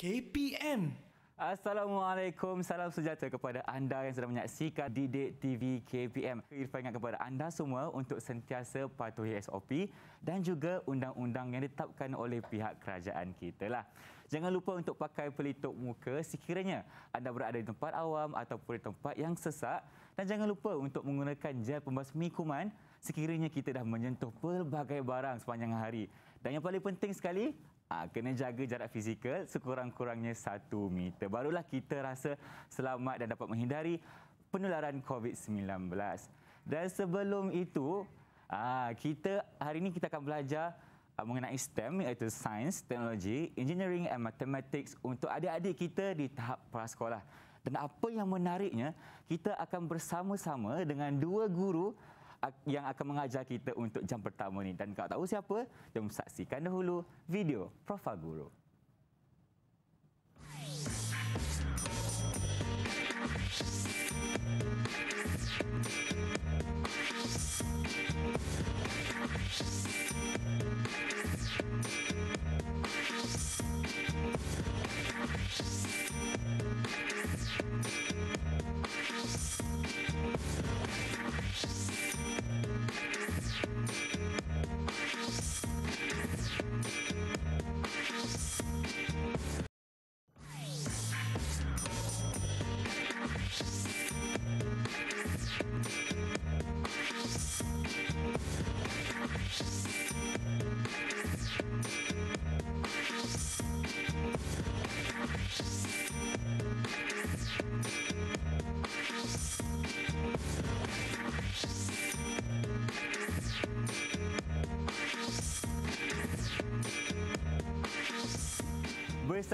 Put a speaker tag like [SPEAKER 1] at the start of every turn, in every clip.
[SPEAKER 1] KPM. Assalamualaikum, salam sejahtera kepada anda yang sedang menyaksikan Didik TV KPM. Irfan ingat kepada anda semua untuk sentiasa patuhi SOP dan juga undang-undang yang ditetapkan oleh pihak kerajaan kita. Lah. Jangan lupa untuk pakai pelitup muka sekiranya anda berada di tempat awam ataupun di tempat yang sesak dan jangan lupa untuk menggunakan gel pembasmi kuman sekiranya kita dah menyentuh pelbagai barang sepanjang hari. Dan yang paling penting sekali, Uh, kena jaga jarak fizikal sekurang-kurangnya satu meter. Barulah kita rasa selamat dan dapat menghindari penularan COVID-19. Dan sebelum itu, uh, kita hari ini kita akan belajar uh, mengenai STEM iaitu Sains, Teknologi, Engineering and Mathematics untuk adik-adik kita di tahap prasekolah. Dan apa yang menariknya, kita akan bersama-sama dengan dua guru yang akan mengajar kita untuk jam pertama ni. Dan kau tahu siapa, jom saksikan dahulu video Profa Guru.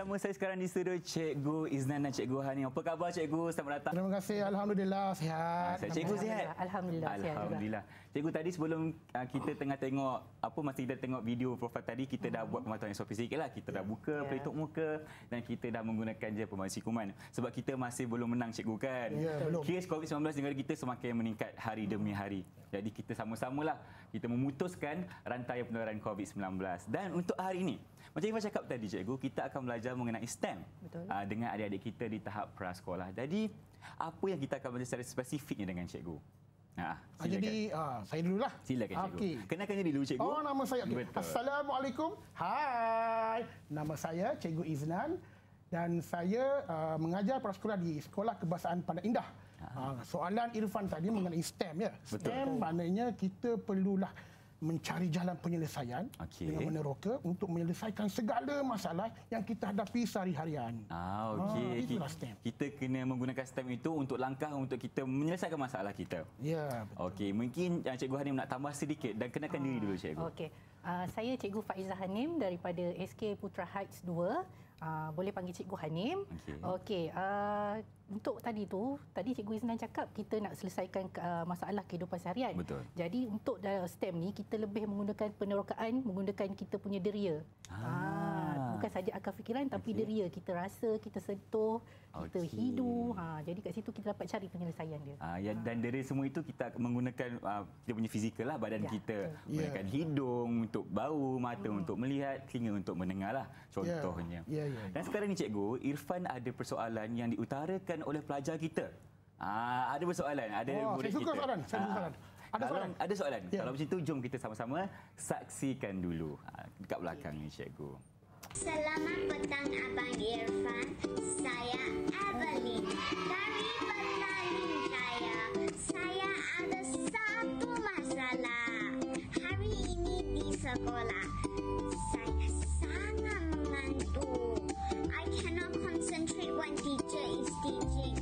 [SPEAKER 1] bersama saya sekarang di studio Cikgu Iznan dan Cikgu Hani. Apa khabar Cikgu? Selamat datang. Terima kasih. Alhamdulillah. Sihat. Ha, Cikgu sihat? Alhamdulillah.
[SPEAKER 2] Alhamdulillah. Alhamdulillah.
[SPEAKER 1] Alhamdulillah. Cikgu tadi sebelum ah, kita tengah tengok apa masa kita tengok video profil tadi kita hmm. dah buat pematuhan SOP sikit lah. Kita dah ya. buka yeah. pelitup muka dan kita dah menggunakan je pemalsu sikuman. Sebab kita masih belum menang Cikgu kan? Ya, yeah, belum. Kes COVID-19 negara kita semakin meningkat hari demi hari. Jadi kita sama lah kita memutuskan rantai penularan COVID-19. Dan untuk hari ini, macam Ifah cakap tadi cikgu, kita akan belajar mengenai STEM Betul. Ah, dengan adik-adik kita di tahap prasekolah. Jadi, apa yang kita akan belajar secara spesifiknya dengan cikgu? Ha, ah, ah jadi
[SPEAKER 3] ah, saya lah.
[SPEAKER 1] Silakan cikgu. Okay. Kenalkan diri dulu cikgu. Oh nama saya. Okay.
[SPEAKER 3] Assalamualaikum. Hai. Nama saya Cikgu Iznan dan saya uh, mengajar prasekolah di Sekolah Kebangsaan Pandan Indah. Ha. Uh, soalan Irfan tadi mengenai STEM ya. STEM Betul. maknanya kita perlulah mencari jalan penyelesaian okay. dengan meneroka untuk menyelesaikan segala masalah yang kita hadapi sehari-harian.
[SPEAKER 1] Ah, okay. ha, ah, itulah STEM. Kita kena menggunakan STEM itu untuk langkah untuk kita menyelesaikan masalah kita. Ya, betul. Okay. Mungkin ah, Cikgu Hanim nak tambah sedikit dan kenalkan ha. diri dulu Cikgu.
[SPEAKER 2] Okay. Uh, saya Cikgu Faizah Hanim daripada SK Putra Heights 2. Uh, boleh panggil Cikgu Hanim. Okey. Okay, uh, ah, untuk tadi tu, tadi Cikgu Iznan cakap kita nak selesaikan ah, masalah kehidupan seharian. Betul. Jadi untuk dalam STEM ni, kita lebih menggunakan penerokaan, menggunakan kita punya deria. Ah bukan saja akal fikiran tapi okay. deria kita rasa kita sentuh kita hidu ha jadi kat situ kita dapat cari penyelesaian dia ha, ya, ha.
[SPEAKER 1] dan dari semua itu kita menggunakan uh, kita punya fizikal lah badan ya, kita okay. menggunakan yeah. hidung untuk bau mata hmm. untuk melihat telinga untuk mendengar lah contohnya yeah. Yeah, yeah, yeah. dan sekarang ni cikgu Irfan ada persoalan yang diutarakan oleh pelajar kita Ah, ada persoalan, ada Wah, murid saya kita. Soalan. Saya suka ah, Ada soalan. Ada soalan. Ya. Kalau macam tu jom kita sama-sama saksikan dulu dekat belakang ni cikgu. Ya.
[SPEAKER 3] Selamat petang Abang Irfan. Saya Evelyn dari Petaling Jaya. Saya ada satu masalah. Hari ini di sekolah saya sangat mengantuk. I cannot concentrate when teacher is teaching.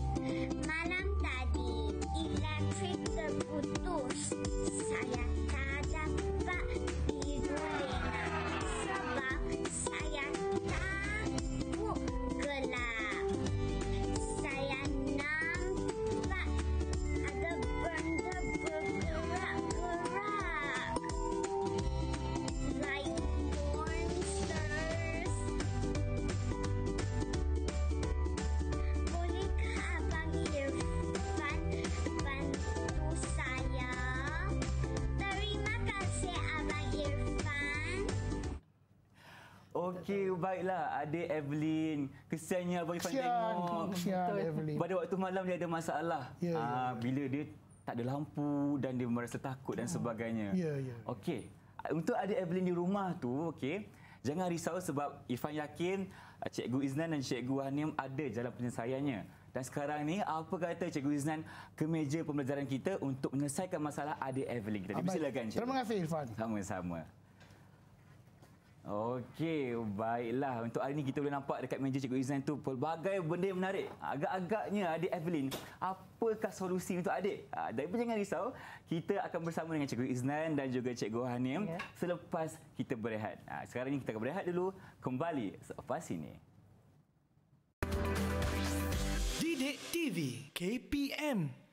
[SPEAKER 3] Malam tadi electric terputus.
[SPEAKER 1] baiklah ada Evelyn. Kesiannya Abang Irfan kesian, tengok. Kesian, kesian Evelyn. Pada waktu malam dia ada masalah. Ya, yeah, ya, yeah, Bila dia tak ada lampu dan dia merasa takut dan hmm. sebagainya. Ya, yeah, ya. Yeah. Okey. Untuk ada Evelyn di rumah tu, okey. Jangan risau sebab Irfan yakin ah, Cikgu Iznan dan Cikgu Hanim ada jalan penyelesaiannya. Dan sekarang ni apa kata Cikgu Iznan ke meja pembelajaran kita untuk menyelesaikan masalah ada Evelyn kita. Ah, Silakan Cikgu. Terima kasih Irfan. Sama-sama. Okey, baiklah. Untuk hari ini kita boleh nampak dekat meja Cikgu Izan tu pelbagai benda yang menarik. Agak-agaknya adik Evelyn, apakah solusi untuk adik? Dan ha, jangan risau, kita akan bersama dengan Cikgu Izan dan juga Cikgu Hanim yeah. selepas kita berehat. Ha, sekarang ini kita akan berehat dulu. Kembali selepas ini.
[SPEAKER 3] Didik TV KPM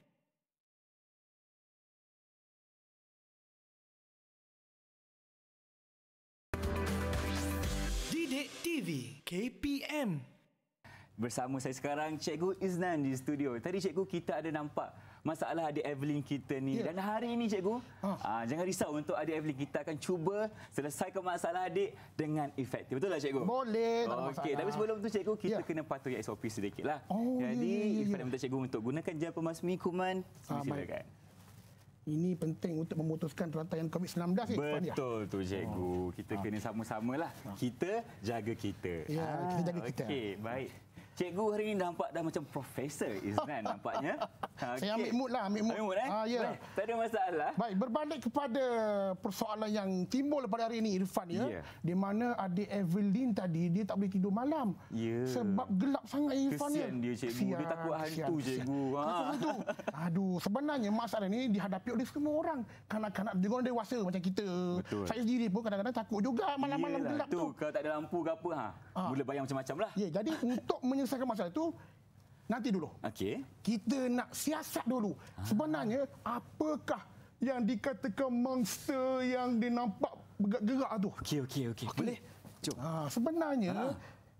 [SPEAKER 1] TV KPM Bersama saya sekarang Cikgu Iznan di studio. Tadi cikgu kita ada nampak masalah adik Evelyn kita ni. Yeah. Dan hari ini cikgu, ha. aa, ah, jangan risau untuk adik Evelyn kita akan cuba selesaikan masalah adik dengan efektif. Betul tak cikgu? Boleh. Oh, Okey, tapi sebelum tu cikgu kita yeah. kena patuhi SOP sedikitlah. Oh, Jadi, yeah, yeah, yeah. saya minta cikgu untuk gunakan gel pemasmi kuman. Silakan. Ah,
[SPEAKER 3] ini penting untuk memutuskan rantaian COVID-19 ni. Eh,
[SPEAKER 1] Betul tu cikgu. Kita ha. kena sama-samalah. Ha. Kita jaga kita. Ya, ha. kita jaga kita. Okey, baik. Cikgu hari ni nampak dah macam profesor Iznan nampaknya. Okay. Saya ambil mood lah. Ambil mood. mood eh? Ha, yeah. Ya. Baik,
[SPEAKER 3] tak ada masalah. Baik, berbalik kepada persoalan yang timbul pada hari ini Irfan. Ya, ya. Di mana adik Evelyn tadi, dia tak boleh tidur malam. Yeah. Sebab gelap sangat Irfan. Kesian ya. dia cikgu. Kesian, dia takut kesian, hantu kesian. cikgu. Ha. Aduh, sebenarnya masalah ini dihadapi oleh semua orang. Kanak-kanak dia orang dewasa macam kita. Betul. Saya sendiri pun kadang-kadang takut juga malam-malam Yelah, gelap tu. tu. Kalau tak ada lampu ke apa, ha. ha. Ah. mula bayang macam-macam lah. Yeah, jadi untuk menye- menyelesaikan masalah itu nanti dulu. Okey. Kita nak siasat dulu. Ha. Sebenarnya apakah yang dikatakan monster yang dinampak gerak-gerak tu? Okey okey okey. Okay. Boleh. Jom. Ha sebenarnya ha.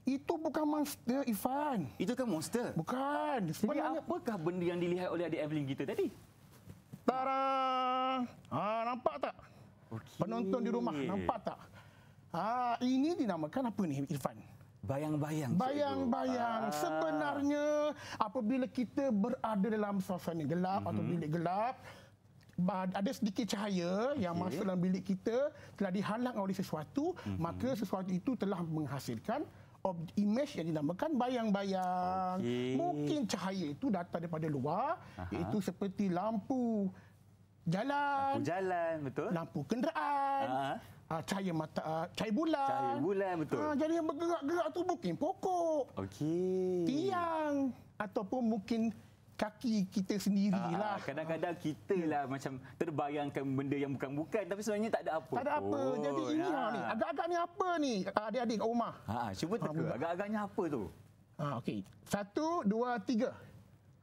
[SPEAKER 3] itu bukan monster Ifan. Itu kan monster. Bukan. Sebenarnya Jadi apakah benda yang dilihat oleh adik Evelyn kita tadi? Tara. Ha nampak tak? Okey. Penonton di rumah nampak tak? Ha ini dinamakan apa ni Ifan? bayang-bayang. Bayang-bayang. Ah. Sebenarnya apabila kita berada dalam suasana gelap mm-hmm. atau bilik gelap, ada sedikit cahaya okay. yang masuk dalam bilik kita telah dihalang oleh sesuatu, mm-hmm. maka sesuatu itu telah menghasilkan of image yang dinamakan bayang-bayang. Okay. Mungkin cahaya itu datang daripada luar, Aha. iaitu seperti lampu jalan. Lampu jalan, betul. Lampu kenderaan. Aha uh, cahaya mata uh, cahaya bulan. Cahaya bulan betul. Uh, jadi yang bergerak-gerak tu mungkin pokok. Okey. Tiang ataupun mungkin kaki kita sendirilah.
[SPEAKER 1] kadang-kadang kita lah macam terbayangkan benda yang bukan-bukan tapi sebenarnya tak ada apa. Tak ada apa. Oh, jadi ini ha. ni
[SPEAKER 3] agak-agak ni apa ni? Adik-adik kat rumah.
[SPEAKER 1] Ha, cuba teka. Ha, agak-agaknya apa tu? Ha, okey.
[SPEAKER 3] Satu, dua, tiga.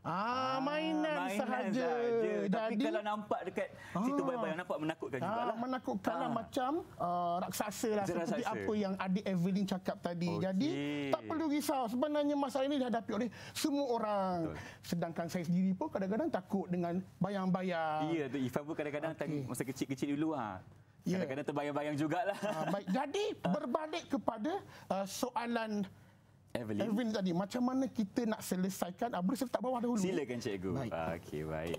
[SPEAKER 3] Ah, ah, mainan, mainan sahaja. sahaja. Jadi, Tapi kalau nampak
[SPEAKER 1] dekat ah, situ bayang-bayang nampak menakutkan ah, jugalah.
[SPEAKER 3] Menakutkan lah ah. macam uh, raksasa lah seperti apa yang adik Evelyn cakap tadi. Okay. Jadi tak perlu risau sebenarnya masalah ini dihadapi oleh semua orang. Betul. Sedangkan saya sendiri pun kadang-kadang takut dengan bayang-bayang.
[SPEAKER 1] Ya, tu Ifan pun kadang-kadang okay. masa kecil-kecil dulu ha. Kadang-kadang terbayang-bayang jugalah.
[SPEAKER 3] Ah, baik. Jadi berbalik kepada uh, soalan Evelyn. Evelyn tadi, macam mana kita nak selesaikan? Ah, boleh bawah dahulu? Silakan
[SPEAKER 1] cikgu. Baik. Ah, Okey, baik.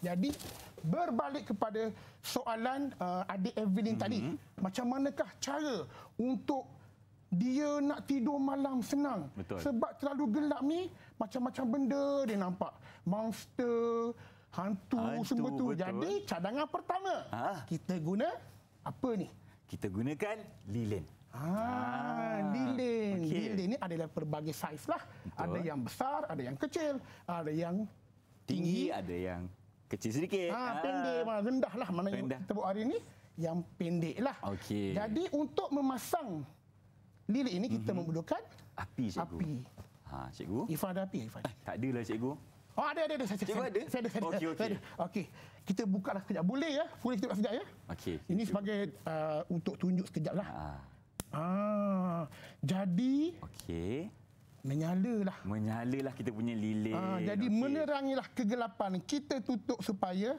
[SPEAKER 3] Jadi, berbalik kepada soalan uh, adik Evelyn mm-hmm. tadi. Mhm. Macam manakah cara untuk dia nak tidur malam senang? Betul. Sebab terlalu gelap ni, macam-macam benda dia nampak. Monster, hantu, hantu semua tu. Jadi, cadangan pertama, ha? kita guna apa ni? Kita gunakan lilin. Ah, ah, dinding. Okay. Dinding ni ada berbagai saiz lah. Betul. Ada yang besar, ada yang kecil, ada yang tinggi, tinggi
[SPEAKER 1] ada yang kecil sedikit. Ah, ah. pendek mana
[SPEAKER 3] rendah lah mana yang tebuk hari ini yang pendek lah. Okay. Jadi untuk memasang lilin ini kita mm-hmm. memerlukan api cikgu. Api. Ha, cikgu. Ifa ada api, Ifa. Eh, tak adalah cikgu. Oh, ada, ada, ada. Saya, cikgu ada? Saya, saya ada, saya ada. Okey, okey. Okey. Kita buka lah sekejap. Boleh ya? Boleh kita buka sekejap ya? Okey. Ini sebagai uh, untuk tunjuk sekejap lah. Ha. Ah, jadi okey.
[SPEAKER 1] Menyalalah. Menyalalah kita punya lilin. Ah, jadi okay.
[SPEAKER 3] menerangilah kegelapan. Kita tutup supaya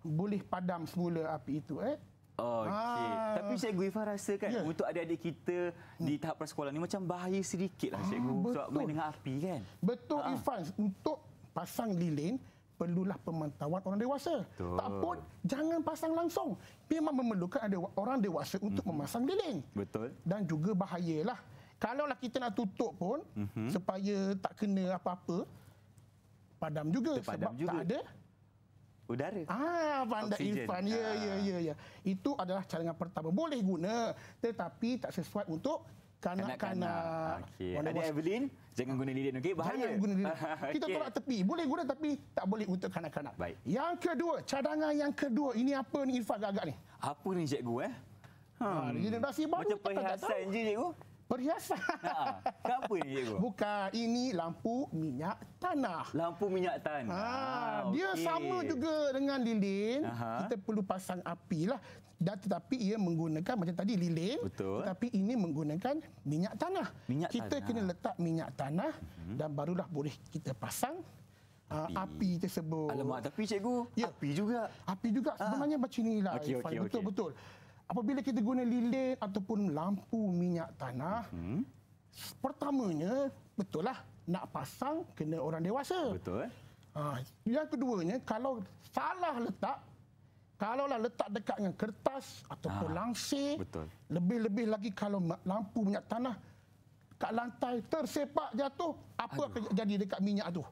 [SPEAKER 3] boleh padam semula api itu eh.
[SPEAKER 1] Okey. Ah. Tapi Cikgu
[SPEAKER 3] Ifah rasa kan yeah.
[SPEAKER 1] untuk adik-adik kita hmm. di tahap prasekolah ni macam bahaya sedikitlah ah, Cikgu ah, sebab main dengan
[SPEAKER 3] api kan. Betul ah. Ifan untuk pasang lilin perlulah pemantauan orang dewasa. Betul. Tak pun jangan pasang langsung. Memang memerlukan ada orang dewasa untuk mm-hmm. memasang dinding. Betul. Dan juga bahayalah. Kalaulah kita nak tutup pun mm-hmm. supaya tak kena apa-apa padam juga padam sebab juga. tak ada udara. Ah, pandai Irfan. Ya, ah. ya, ya, ya. Itu adalah cadangan pertama. Boleh guna tetapi tak sesuai untuk kanak-kanak. Okey. Ada Evelyn. Jangan guna lilin, okey? Bahaya. Jangan guna lilin. Kita okay. tolak tepi. Boleh guna tapi tak boleh untuk kanak-kanak. Baik. Yang kedua, cadangan yang kedua. Ini apa ni Irfan agak-agak ni? Apa ni cikgu eh? Ah, hmm. Ha, generasi baru Macam perhiasan je cikgu. Perhiasan. Ha. Kenapa ni, Cikgu? Bukan. Ini lampu minyak tanah. Lampu minyak tanah. Ha. Dia okay. sama juga dengan lilin. Aha. Kita perlu pasang api lah. Dan tetapi ia menggunakan macam tadi lilin. Betul. Tetapi ini menggunakan minyak tanah. Minyak kita tanah. kena letak minyak tanah hmm. dan barulah boleh kita pasang ah, api, api tersebut. Alamak, tapi Cikgu, ya. api juga. Api juga. Sebenarnya ha. macam inilah. Okay, okay, betul, okay. betul apabila kita guna lilin ataupun lampu minyak tanah hmm pertamanya betul lah nak pasang kena orang dewasa betul eh ha, yang keduanya kalau salah letak kalau lah letak dekat dengan kertas ataupun ha, langsir betul lebih-lebih lagi kalau lampu minyak tanah kat lantai tersepak jatuh apa Aduh. akan jadi dekat minyak tu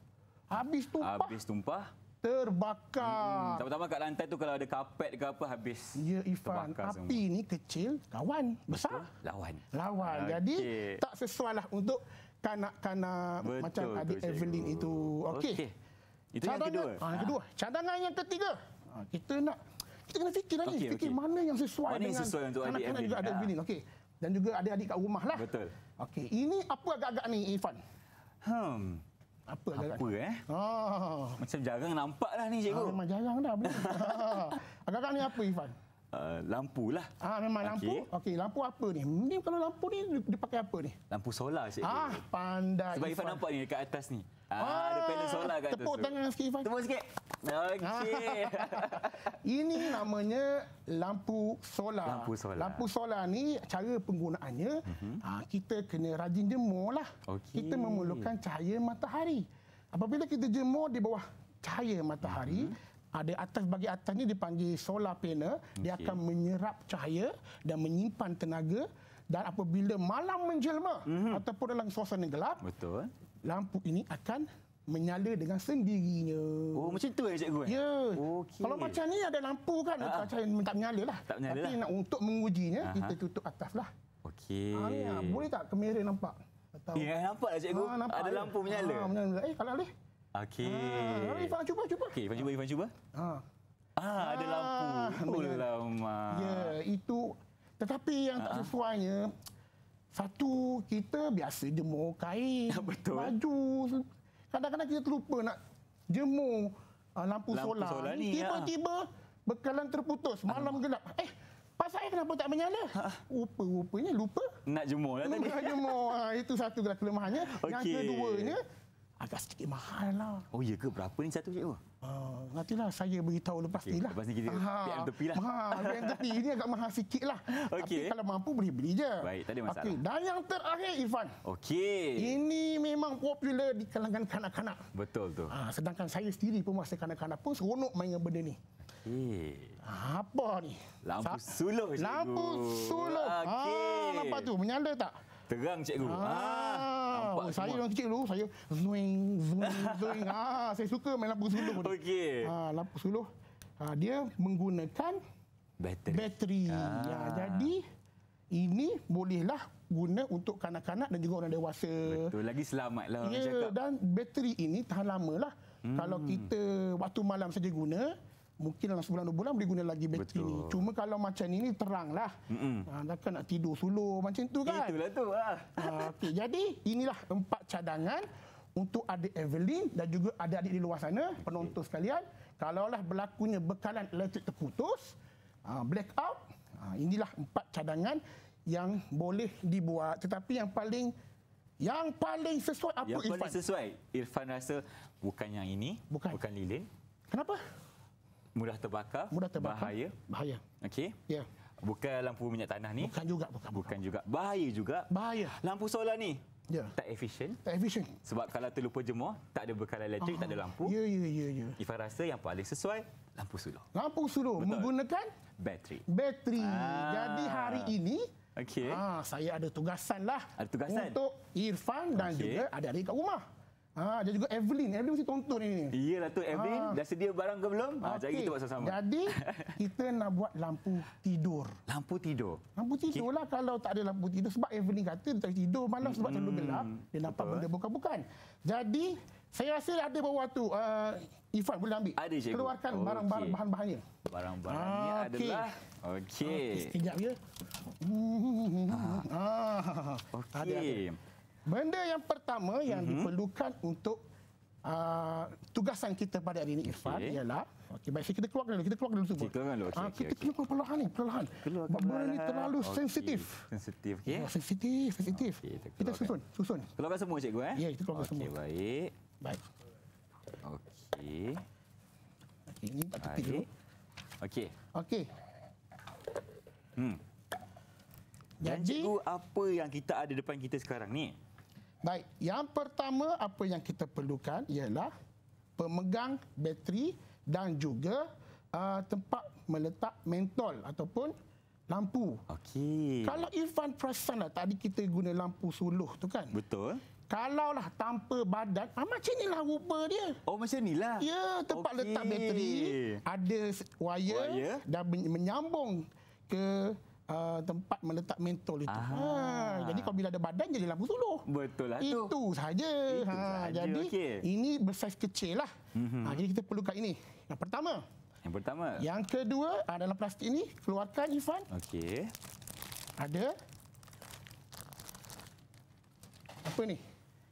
[SPEAKER 3] habis tumpah habis tumpah terbakar.
[SPEAKER 1] Hmm, Pertama-tama kat lantai tu kalau ada kapet, ke apa habis. Ya Ifan, api semua.
[SPEAKER 3] ni kecil, kawan besar. Betul? Lawan. Lawan. Okay. Ah, Jadi tak sesuai lah untuk kanak-kanak macam betul, adik Evelyn itu. Okey. Okay. Itu cadangan, ah, yang kedua. Ha, ah. yang kedua. Ha. Cadangan yang ketiga. kita nak kita kena fikir lagi. Okay, fikir mana yang sesuai mana dengan sesuai untuk kanak-kanak adik Evelyn. Ha. Okey. Dan juga adik-adik kat rumah lah. Betul. Okey. Ini apa agak-agak ni Ifan? Hmm. Apa agak Apa eh? Oh.
[SPEAKER 1] Macam jarang nampak
[SPEAKER 3] lah ni cikgu. Ah, memang jarang dah. Ah. agak-agak ni apa Ifan?
[SPEAKER 1] Uh, lampu lah.
[SPEAKER 3] Ah memang okay. lampu. Okey, lampu apa ni? Ni kalau lampu ni dipakai apa ni?
[SPEAKER 1] Lampu solar cik. Ah ha,
[SPEAKER 3] pandai.
[SPEAKER 1] Sebab Ifan nampak ni dekat atas ni. Ah, ah ada panel solar kat tepuk atas. Tepuk
[SPEAKER 3] tangan sikit Ifan. Tepuk sikit.
[SPEAKER 1] Okey.
[SPEAKER 3] Ini namanya lampu solar. Lampu solar. Lampu solar ni cara penggunaannya, uh-huh. kita kena rajin jemur lah. Okay. Kita memerlukan cahaya matahari. Apabila kita jemur di bawah cahaya matahari, uh-huh ada atas bagi atas ni dipanggil solar panel okay. dia akan menyerap cahaya dan menyimpan tenaga dan apabila malam menjelma mm-hmm. ataupun dalam suasana gelap betul lampu ini akan menyala dengan sendirinya. Oh macam tu eh cikgu? Ya. Okay. Kalau macam ni ada lampu kan uh-huh. macam tak menyala lah. Tak menyala Tapi lah. nak untuk mengujinya uh kita tutup atas lah.
[SPEAKER 1] Okey. Ha,
[SPEAKER 3] boleh tak kemerah nampak? Atau...
[SPEAKER 1] Ya nampak lah cikgu. Ha, nampak ada ya. lampu menyala.
[SPEAKER 3] Ha, menyala. Eh kalau boleh. Okey. Ha, cuba cuba.
[SPEAKER 1] Okey, Ifan cuba, Ifan cuba.
[SPEAKER 3] Ha. Ah, ada ha. lampu. Oh, lama. Ya, itu tetapi yang tak ah. sesuainya satu kita biasa jemur kain, Betul. baju. Kadang-kadang kita terlupa nak jemur uh, lampu, lampu solar. Tiba-tiba ya. bekalan terputus, malam Alamak. gelap. Eh, pas saya kenapa tak menyala? Ha. Rupa-rupanya lupa
[SPEAKER 1] nak jemur lah tadi. Nak
[SPEAKER 3] jemur. itu satu kelemahannya. Okay. Yang keduanya agak sedikit mahal lah. Oh iya ke berapa ni satu cikgu? Uh, nantilah saya beritahu lepas okay, ya, ni lah. Lepas ni kita ha, ah, BM tepi lah. Ha, BM tepi ni agak mahal sikit lah. Okay. Tapi kalau mampu beli-beli je. Baik, tak ada masalah. Okay. Dan yang terakhir Irfan. Okey. Ini memang popular di kalangan kanak-kanak. Betul tu. Ha, sedangkan saya sendiri pun masa kanak-kanak pun seronok main dengan benda ni. Okay. Apa ni? Lampu suluh. Lampu suluh. Okay. Ha, nampak tu? Menyala tak? Terang cikgu. Ah, ah oh, saya orang kecil dulu saya zwing zwing zwing. ah, saya suka main lampu suluh. Okey. Ah, lampu suluh. Ah, dia menggunakan bateri. Bateri. Ya, ah. Ya, jadi ini bolehlah guna untuk kanak-kanak dan juga orang dewasa.
[SPEAKER 1] Betul, lagi selamat lah ya,
[SPEAKER 3] Dan bateri ini tahan lama lah. Hmm. Kalau kita waktu malam saja guna, mungkin dalam sebulan dua bulan boleh guna lagi bateri Betul. ni. Cuma kalau macam ni, ni teranglah. Ha, takkan nak tidur suluh macam tu kan? Itulah tu. Ah. Ha. Ha, okay. Jadi inilah empat cadangan untuk adik Evelyn dan juga adik-adik di luar sana, penonton sekalian. Kalaulah berlakunya bekalan elektrik terputus, ha, blackout, ha, inilah empat cadangan yang boleh dibuat. Tetapi yang paling yang paling sesuai apa Irfan? Yang paling
[SPEAKER 1] sesuai. Irfan rasa bukan yang ini, bukan, bukan lilin. Kenapa? mudah terbakar, mudah terbakar bahaya bahaya okey ya yeah. bukan lampu minyak tanah ni bukan juga bukan, bukan, bukan juga bahaya juga bahaya lampu solar ni yeah. tak efisien tak efisien sebab kalau terlupa jemur tak ada bekalan elektrik uh tak ada ah, lampu
[SPEAKER 3] ya ya ya ya
[SPEAKER 1] ifa rasa yang paling sesuai
[SPEAKER 3] lampu solar lampu solar menggunakan bateri bateri ah. jadi hari ini Okay. Ha, ah, saya ada tugasan lah. Ada tugasan? Untuk Irfan dan okay. juga ada adik kat rumah. Ha, dan juga Evelyn. Evelyn mesti tonton ini. Iyalah tu Evelyn. Ha. Dah sedia barang ke belum? Ha, okay. jadi kita buat sama-sama. Jadi, kita nak buat lampu tidur. Lampu tidur? Lampu tidur lah kalau tak ada lampu tidur. Sebab Evelyn kata dia tak tidur malam sebab hmm. terlalu gelap. Dia nampak Betul. benda bukan-bukan. Jadi, saya rasa ada bawa tu. Uh, Ifan boleh ambil. Ada Keluarkan okay. barang-barang bahan-bahannya.
[SPEAKER 1] barang barangnya ah, ha, adalah... Okey. Okey. Sekejap
[SPEAKER 3] ya. Hmm. Ha. Okey. Benda yang pertama yang mm-hmm. diperlukan untuk uh, tugasan kita pada hari ini Irfan okay. ialah Okey, baik kita keluar dulu. Kita keluar dulu semua. Okay, keluarkan Okay, kita keluarkan okay. Ah, perlahan ni, perlahan. Keluarkan Benda ni terlalu okay. sensitif. Sensitif, okey. Oh, sensitif, sensitif. Okay, kita, kita susun, susun.
[SPEAKER 1] Keluarkan semua cikgu eh. Ya, yeah, kita keluarkan okay, semua. Okey, baik. Baik. Okey. Okey, ini Okey. Okey. Hmm. Janji. Janji apa yang kita ada depan kita sekarang ni?
[SPEAKER 3] Baik, yang pertama apa yang kita perlukan ialah pemegang bateri dan juga uh, tempat meletak mentol ataupun lampu. Okey. Kalau Irfan perasan lah tadi kita guna lampu suluh tu kan? Betul. Kalau lah tanpa badan, ah, macam ni lah rupa dia. Oh macam ni lah. Ya, tempat okay. letak bateri, ada wayar, wire. dan menyambung ke uh, tempat meletak mentol itu. Ha, jadi kalau bila ada badan jadi lampu suluh. Betul lah itu. Itu saja. Ha, jadi okay. ini bersaiz kecil lah. Mm-hmm. Ha, jadi kita perlukan ini. Yang pertama. Yang pertama. Yang kedua adalah ha, dalam plastik ini keluarkan Ifan. Okey. Ada apa ni?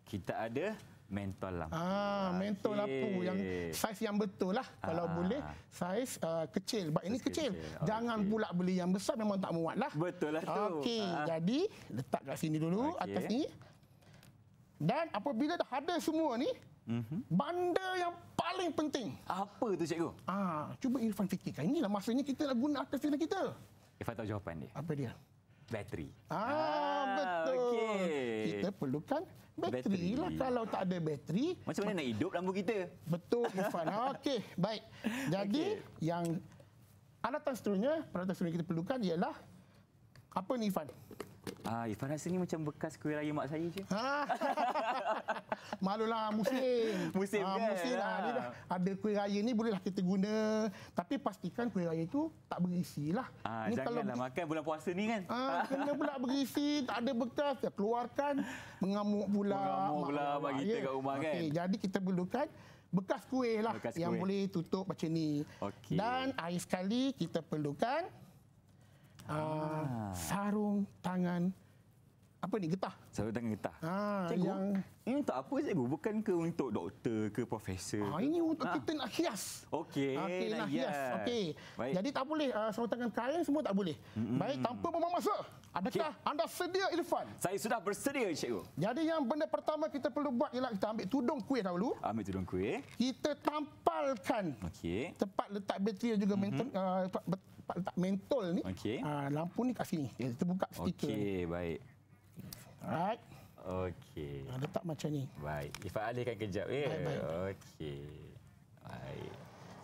[SPEAKER 3] Kita ada
[SPEAKER 1] mentol lampu.
[SPEAKER 3] Ah, mentol lah okay. lampu yang saiz yang betul lah. Kalau ah. boleh, saiz uh, kecil. Sebab ini kecil. kecil. Ah, Jangan okay. pula beli yang besar memang tak muat lah. Betul lah tu. Okey, ah. jadi letak kat sini dulu, okay. atas ni. Dan apabila dah ada semua ni, mm-hmm. benda yang paling penting. Apa tu cikgu? Ah, cuba Irfan fikirkan. Inilah masanya kita nak guna atas kita.
[SPEAKER 1] Irfan tahu jawapan dia. Apa dia?
[SPEAKER 3] bateri. Ah, ah betul. Okay. Kita perlukan bateri, bateri lah. Kalau tak ada bateri. Macam mana nak hidup lampu kita? Betul, Irfan. Ah, okey, baik. Jadi, okay. yang alatan seterusnya, peralatan seterusnya kita perlukan ialah apa ni, Irfan?
[SPEAKER 1] Ah, Ifan rasa ni macam bekas kuih raya mak saya je.
[SPEAKER 3] Ha? Malulah musim. Musim ha, kan? Musim lah. Ha. Dah ada kuih raya ni bolehlah kita guna. Tapi pastikan kuih raya tu tak berisi lah. Ha, ni janganlah kalau... Lah,
[SPEAKER 1] makan bulan puasa ni kan? Ha, kena pula
[SPEAKER 3] berisi, tak ada bekas. Ya, keluarkan, mengamuk pula. Mengamuk pula abang kita kat rumah okay, kan? Jadi kita perlukan bekas kuih lah bekas kuih. yang boleh tutup macam ni. Okay. Dan air sekali kita perlukan... Ah, ah. sarung tangan apa ni getah sarung tangan getah ah, cikgu yang... ini untuk apa cikgu bukan ke untuk doktor ke profesor ah, ini untuk ah. kita nak hias okey okay, ah, nak, nak hias, hias. okey jadi tak boleh uh, sarung tangan kain semua tak boleh mm-hmm. baik tanpa membuang masa adakah okay. anda sedia Irfan saya sudah bersedia cikgu jadi yang benda pertama kita perlu buat ialah kita ambil tudung kuih dahulu ambil tudung kuih kita tampalkan okey tempat letak bateri juga mm-hmm. maintain uh, nampak letak mentol ni. Okay. Uh, ah, lampu ni kat sini. Dia terbuka stiker. Okey, baik. Alright. Okey. Uh, letak macam ni.
[SPEAKER 1] Baik. Ifat alihkan kejap. Eh. Baik, baik. Okey. Baik.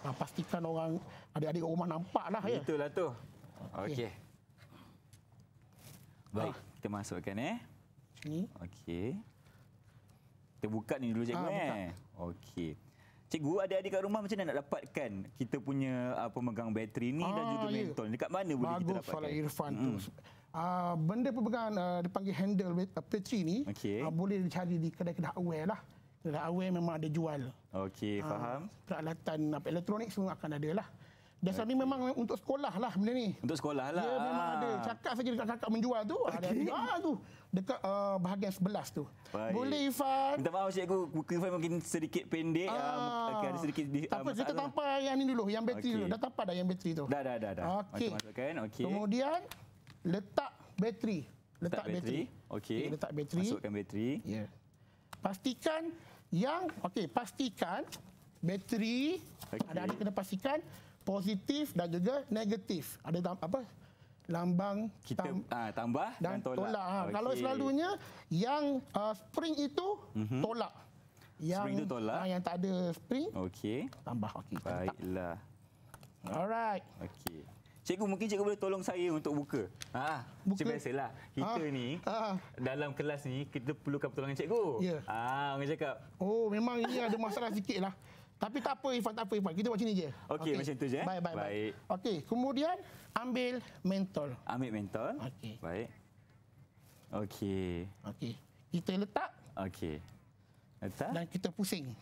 [SPEAKER 3] Uh, pastikan orang adik-adik rumah nampak lah. Ya.
[SPEAKER 1] Itulah tu. Okey. Okay. Baik. Uh. Kita masukkan eh. Okey. Kita buka ni dulu cikgu ha, eh. Okey. Cikgu ada adik kat rumah macam mana nak dapatkan kita punya uh, pemegang bateri ni ah, dan juga yeah. menton. Dekat mana boleh Bagus kita dapatkan? Bagus Irfan mm tu.
[SPEAKER 3] Uh, benda pemegang uh, ah, dipanggil handle uh, bateri ni okay. uh, boleh dicari di kedai-kedai aware lah. Kedai aware memang ada jual.
[SPEAKER 1] Okey, faham.
[SPEAKER 3] peralatan apa elektronik semua akan ada lah. Dasar ni memang untuk sekolah lah benda ni. Untuk
[SPEAKER 1] sekolah lah. Dia ya, memang ada. Cakap
[SPEAKER 3] saja dekat kakak menjual tu. Okay. Ada ah, tu. Dekat uh, bahagian sebelas tu.
[SPEAKER 1] Baik. Boleh Ifan. Minta maaf cikgu. Buku Ifan mungkin sedikit pendek. Ah. ah okay, ada sedikit di, tak apa. Uh, kita tampar
[SPEAKER 3] yang ni dulu. Yang bateri okay. dulu. Dah tampar dah yang bateri tu. Dah, dah, dah. dah. Okey. Masukkan. Okey. Kemudian letak bateri. Letak, letak bateri. bateri. Okey. Okay, letak bateri. Masukkan bateri. Yeah. Pastikan yang... Okey. Pastikan bateri. Okay. Ada-ada kena pastikan positif dan juga negatif. Ada tam- apa? Lambang kita tam- uh,
[SPEAKER 1] tambah dan, dan tolak. tolak ha. okay. Kalau selalunya
[SPEAKER 3] yang uh, spring itu
[SPEAKER 1] mm-hmm. tolak. Yang spring itu tolak.
[SPEAKER 3] Uh, yang tak ada spring.
[SPEAKER 1] Okey. Tambah okey. Baiklah.
[SPEAKER 3] Alright.
[SPEAKER 1] Okey. Cikgu mungkin cikgu boleh tolong saya untuk buka. Ha, buka. macam biasalah. Kita ha. ni ha. dalam kelas ni kita perlukan pertolongan cikgu. Ya. Ah, Yeah. Ha, orang
[SPEAKER 3] cakap. Oh, memang ini ada masalah sikitlah. Tapi tak apa Ifan, tak apa Ifan. Kita buat sini je. Okey, okay. macam tu je. Eh? Baik, baik, baik. baik. Okey, kemudian ambil mentol.
[SPEAKER 1] Ambil mentol. Okey. Baik. Okey. Okey. Kita letak. Okey. Letak. Dan kita pusing.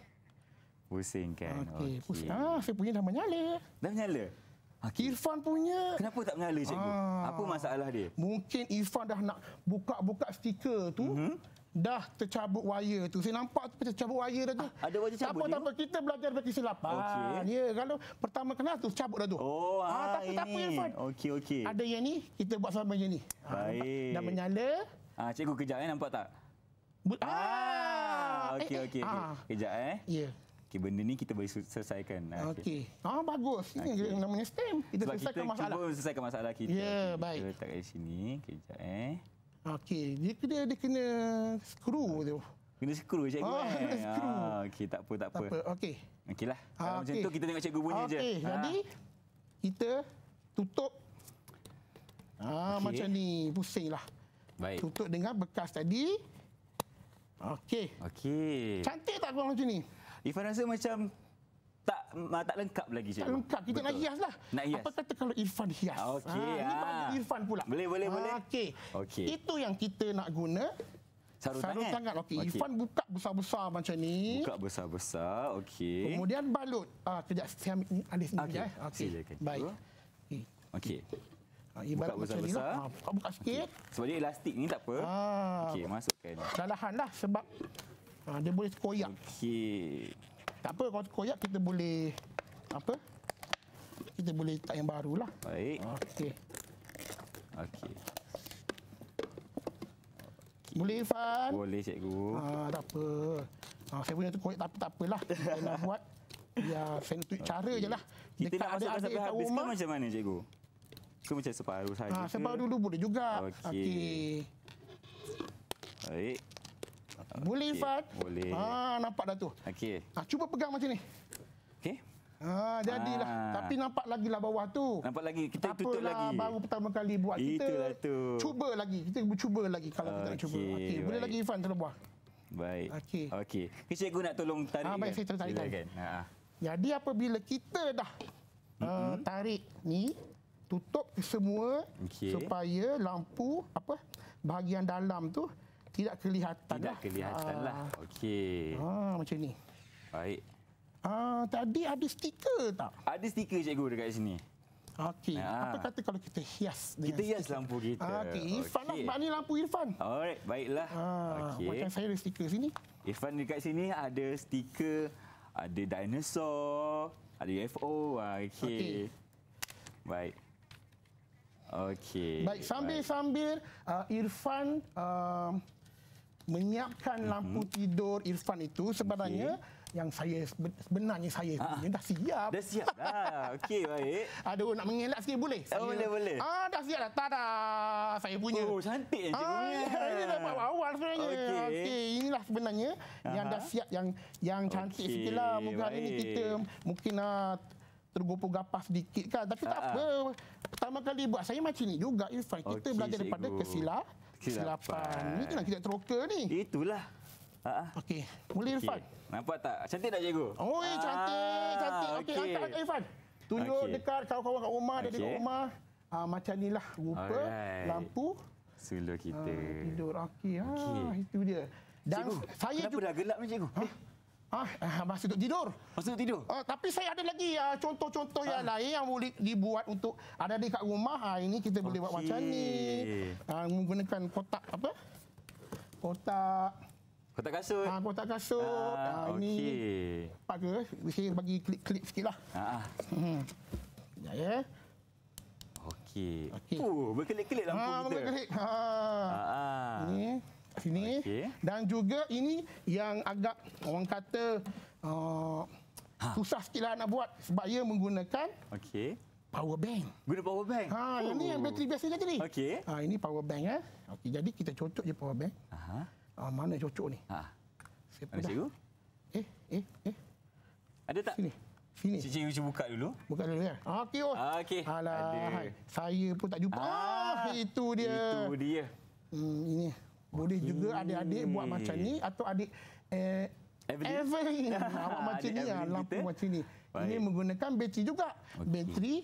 [SPEAKER 1] Pusing kan. Okey, okay. pusing.
[SPEAKER 3] Ah, saya punya dah menyala. Dah menyala. Okay. Irfan punya. Kenapa tak menyala cikgu? Ah. Apa masalah dia? Mungkin Irfan dah nak buka-buka stiker tu. Mm-hmm dah tercabut wire tu. Saya nampak tu tercabut wire dah tu. Ah, ada wire cabut tak apa, apa kita belajar dari kesilapan. Okay. Ah, ya, kalau pertama kenal tu cabut dah tu. Oh, ah, ah tak apa, tak apa, Irfan. Okey, okey. Ada yang ni, kita buat sama yang ni. Ah, baik. Dah menyala.
[SPEAKER 1] Ah, cikgu kejap eh, nampak tak? But,
[SPEAKER 3] ah,
[SPEAKER 1] okey, eh, okey. Eh. Kejap eh. Ya. Yeah. Okay, benda ni kita boleh selesaikan. Okey.
[SPEAKER 3] Ah, bagus. Ini okay. namanya STEM. Kita Sebab selesaikan kita masalah. Kita cuba
[SPEAKER 1] selesaikan masalah kita. Ya, yeah, baik. Kita letak kat sini. Kejap
[SPEAKER 3] eh. Okey, dia kena dia kena skru tu.
[SPEAKER 1] Kena skru je Ah, eh? kena skru. Ah, Okey, tak apa, tak apa. Tak apa. Okey. Okeylah. Ah, Kalau okay. macam tu kita tengok cikgu bunyi okay. je. Okey, ah. jadi ha.
[SPEAKER 3] kita tutup. Ah, okay. macam ni. Pusinglah. Baik. Tutup dengan bekas tadi. Okey. Okey. Cantik tak kau macam ni? Ifan rasa macam tak tak lengkap lagi cik. Tak lengkap. Kita nak hiaslah. Nak hias. Apa kata kalau Irfan hias? Ah, okey. Ha, ini panggil ah. Irfan pula. Boleh, boleh, ha, boleh. Okey. Okay. Itu yang kita nak guna. Sarung, Sarung tangan. Okey. Okay. Irfan buka besar-besar macam ni. Buka
[SPEAKER 1] besar-besar. Okey.
[SPEAKER 3] Kemudian balut. Ah, ha, kejap. Saya ambil ni. Ada sendiri. Okey. Ya. Eh. Okay. Silakan. Baik.
[SPEAKER 1] Okey. Okay. buka lah. besar-besar. Ha, buka, buka sikit. Okay. Sebab dia elastik ni tak apa. Ha. Okey, masukkan.
[SPEAKER 3] Salahan lah sebab ha, dia boleh terkoyak. Okey. Tak apa kalau koyak kita boleh apa? Kita boleh tak yang lah. Baik. Okey. Okey. Boleh Irfan?
[SPEAKER 1] Boleh cikgu.
[SPEAKER 3] Ha, tak apa. Ha, saya punya tu koyak tapi tak apalah. Saya buat. Ya, saya nak tunjuk cara okay. je lah. Kita Dekat nak masukkan sampai habis rumah. ke
[SPEAKER 1] macam mana cikgu? Ke macam separuh saja. ha, separuh dulu
[SPEAKER 3] boleh juga. Okey. Okay. Baik. Boleh Ifat. Okay. Boleh. Ha nampak dah tu. Okey. Ha cuba pegang macam ni. Okey. Ha jadilah. Ha. Tapi nampak lagi lah bawah tu. Nampak lagi. Kita tak tutup apalah, lagi. baru pertama kali buat Itulah kita. Itulah tu. Cuba lagi. Kita cuba lagi kalau okay. kita nak cuba. Okay. Boleh lagi Ifan kalau buat. Baik. Okey. Okey.
[SPEAKER 1] Okay, cikgu nak tolong tarik. Ha baik kan? saya tarik tadi. Ha.
[SPEAKER 3] Jadi apabila kita dah mm -hmm. uh, tarik ni tutup semua okay. supaya lampu apa bahagian dalam tu tidak kelihatan. Tidak lah. kelihatan ha. lah. Ah.
[SPEAKER 1] Okey.
[SPEAKER 3] Ha, macam ni. Baik. Ah tadi ada stiker tak? Ada stiker
[SPEAKER 1] cikgu dekat sini.
[SPEAKER 3] Okey. Ha. Apa kata kalau kita hias dengan Kita hias stiker. lampu kita. Ha, Okey, Irfan okay. lah. ni lampu Irfan.
[SPEAKER 1] Alright, baiklah. Ha, Okey. Macam saya ada stiker sini. Irfan dekat sini ada stiker, ada dinosaur, ada UFO. Okey. Okay. Baik. Okey. Baik,
[SPEAKER 3] sambil-sambil uh, Irfan uh, menyiapkan mhm. lampu tidur Irfan itu sebenarnya okay. yang saya sebenarnya saya ah. punya dah siap. Dah siap dah. Okey baik. Ada nak mengelak sikit boleh? Oh, saya, boleh boleh. Ah dah siap dah. Tada. Saya punya. Oh cantik ah, Ini dah awal sebenarnya. Okey. Okay, inilah sebenarnya Aha. yang dah siap yang yang cantik okay. sikitlah. Moga hari ini kita mungkin nak ah, tergopoh gapah sedikit kan. Tapi tak Aha. Ah. apa. Pertama kali buat saya macam ni juga Irfan. Kita okay, belajar daripada kesilapan Kesilapan. Ini kan kena kita teroka ni. Itulah. Ha. ha. Okey. Mulih okay. Irfan.
[SPEAKER 1] Nampak tak? Cantik dah cikgu. Oh, ah, cantik, cantik. Okey, okay. angkat angkat Irfan.
[SPEAKER 3] Tunjuk okay. dekat kawan-kawan kat rumah, okay. dekat rumah. Ah, macam inilah rupa Alright. lampu
[SPEAKER 1] sulur kita. Ah,
[SPEAKER 3] tidur okey. Ah, itu dia. Dan cikgu, saya juga dah gelap ni cikgu. Ha? Eh. Ah, ah, masa untuk tidur. Masa untuk tidur. Oh, tapi saya ada lagi uh, contoh-contoh ha. yang lain yang boleh dibuat untuk ada di kat rumah. Ah ini kita boleh okay. buat macam ni. Uh, menggunakan kotak apa? Kotak Kotak kasut. Ha, kotak kasut. Ha, ha, ini okay. Empat ke? Saya bagi klik-klik sikit lah. Ha. Hmm. Ya, Sekejap ya. Okey.
[SPEAKER 1] Okay. Oh, berkelip-kelip lampu ha, kita. Berkelip. Ah.
[SPEAKER 3] berkelip. Ha. Ini sini okay. dan juga ini yang agak orang kata uh, ha. susah sikitlah nak buat sebab ia menggunakan okey power bank. Guna power bank. Ha, oh. ini yang bateri biasa saja ni. Okey. Ha, ini power bank eh. Okey, jadi kita cocok je power bank. Aha. Ha, mana cocok ni? Ha. Siapa mana cikgu? Eh, eh, eh. Ada tak? Sini.
[SPEAKER 1] Sini. Cikgu cuba buka
[SPEAKER 3] dulu. Buka dulu ya. Ha, okey. Oh. Okey. Alah. Ada. Saya pun tak jumpa. ah, itu dia. Itu dia. Hmm, ini. Boleh juga adik-adik buat hmm. macam ni atau adik eh, Evelyn awak macam ni lah, lampu kita. macam ni. Baik. Ini menggunakan bateri juga. Okay. Bateri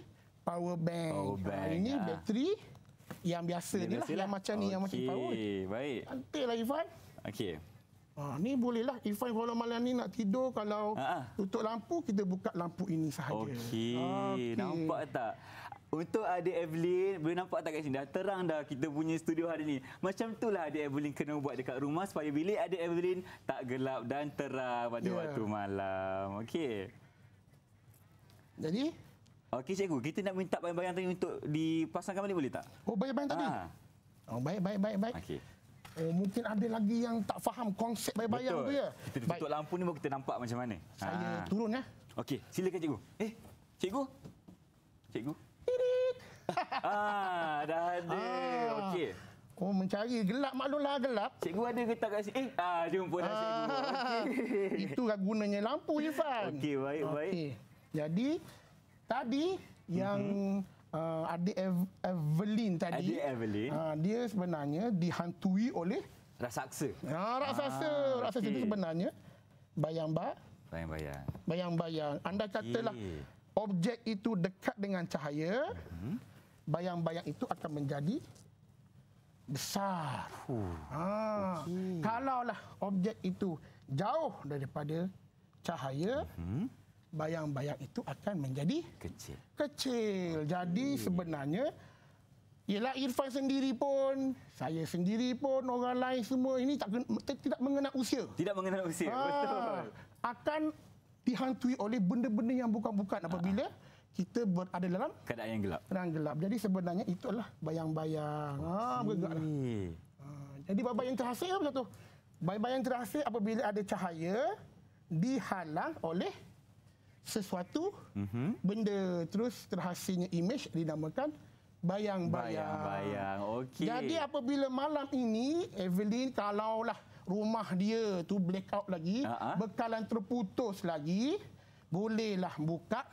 [SPEAKER 3] power bank. Power ah, bank. Ini ha. bateri yang lah, biasa ni lah. Yang macam ni, yang macam power. Baik. Nanti lah Ifan. Okey. Ha, ni bolehlah Ifan kalau malam ni nak tidur kalau ha. tutup lampu kita buka lampu ini sahaja.
[SPEAKER 1] Okey. Okay. Nampak tak? Untuk adik Evelyn, boleh nampak tak kat sini? Dah terang dah kita punya studio hari ni. Macam itulah adik Evelyn kena buat dekat rumah supaya bilik adik Evelyn tak gelap dan terang pada yeah. waktu malam. Okey. Jadi? Okey cikgu, kita nak minta bayang-bayang tadi untuk dipasangkan balik boleh tak? Oh,
[SPEAKER 3] bayang-bayang tadi? Ha. Oh, baik, baik, baik. baik. Okey. Oh, mungkin ada lagi yang tak faham konsep bayang-bayang tu ya?
[SPEAKER 1] Kita tutup baik. lampu ni baru kita nampak macam mana. Saya ha. turun ya. Okey, silakan cikgu. Eh, cikgu?
[SPEAKER 3] Cikgu? ah, dah ada. Ah. Okey. Oh mencari gelap maklumlah gelap. Cikgu ada ke tak kat sini? Eh, ah jumpa dah ah. cikgu. Okay. Itu gunanya lampu Irfan. Okey, baik okay. baik. Jadi tadi mm-hmm. yang uh, adik Evelyn tadi. Adik Evelyn. Uh, dia sebenarnya dihantui oleh
[SPEAKER 1] raksasa. Ha, ah, raksasa. Ah, raksasa okay. itu sebenarnya
[SPEAKER 3] bayang-bayang. Bayang-bayang. Bayang-bayang. Anda katalah okay. objek itu dekat dengan cahaya. Mm-hmm bayang-bayang itu akan menjadi besar. Uh, hmm. ha. Ah. Okay. Kalaulah objek itu jauh daripada cahaya, hmm. bayang-bayang itu akan menjadi kecil. Kecil. Okay. Jadi sebenarnya ialah Irfan sendiri pun, saya sendiri pun, orang lain semua ini tak tidak mengenal usia. Tidak mengenal usia. Ha. Betul. Akan dihantui oleh benda-benda yang bukan-bukan ah. apabila ha kita berada dalam keadaan yang gelap. Keadaan gelap. Jadi sebenarnya itulah bayang-bayang. Ha, bergerak. Ha, jadi bayang-bayang terhasil apa tu? Bayang-bayang terhasil apabila ada cahaya dihalang oleh sesuatu mm-hmm. benda terus terhasilnya image dinamakan bayang-bayang. Bayang-bayang. Okey. Jadi apabila malam ini Evelyn kalaulah rumah dia tu blackout lagi, uh-huh. bekalan terputus lagi, bolehlah buka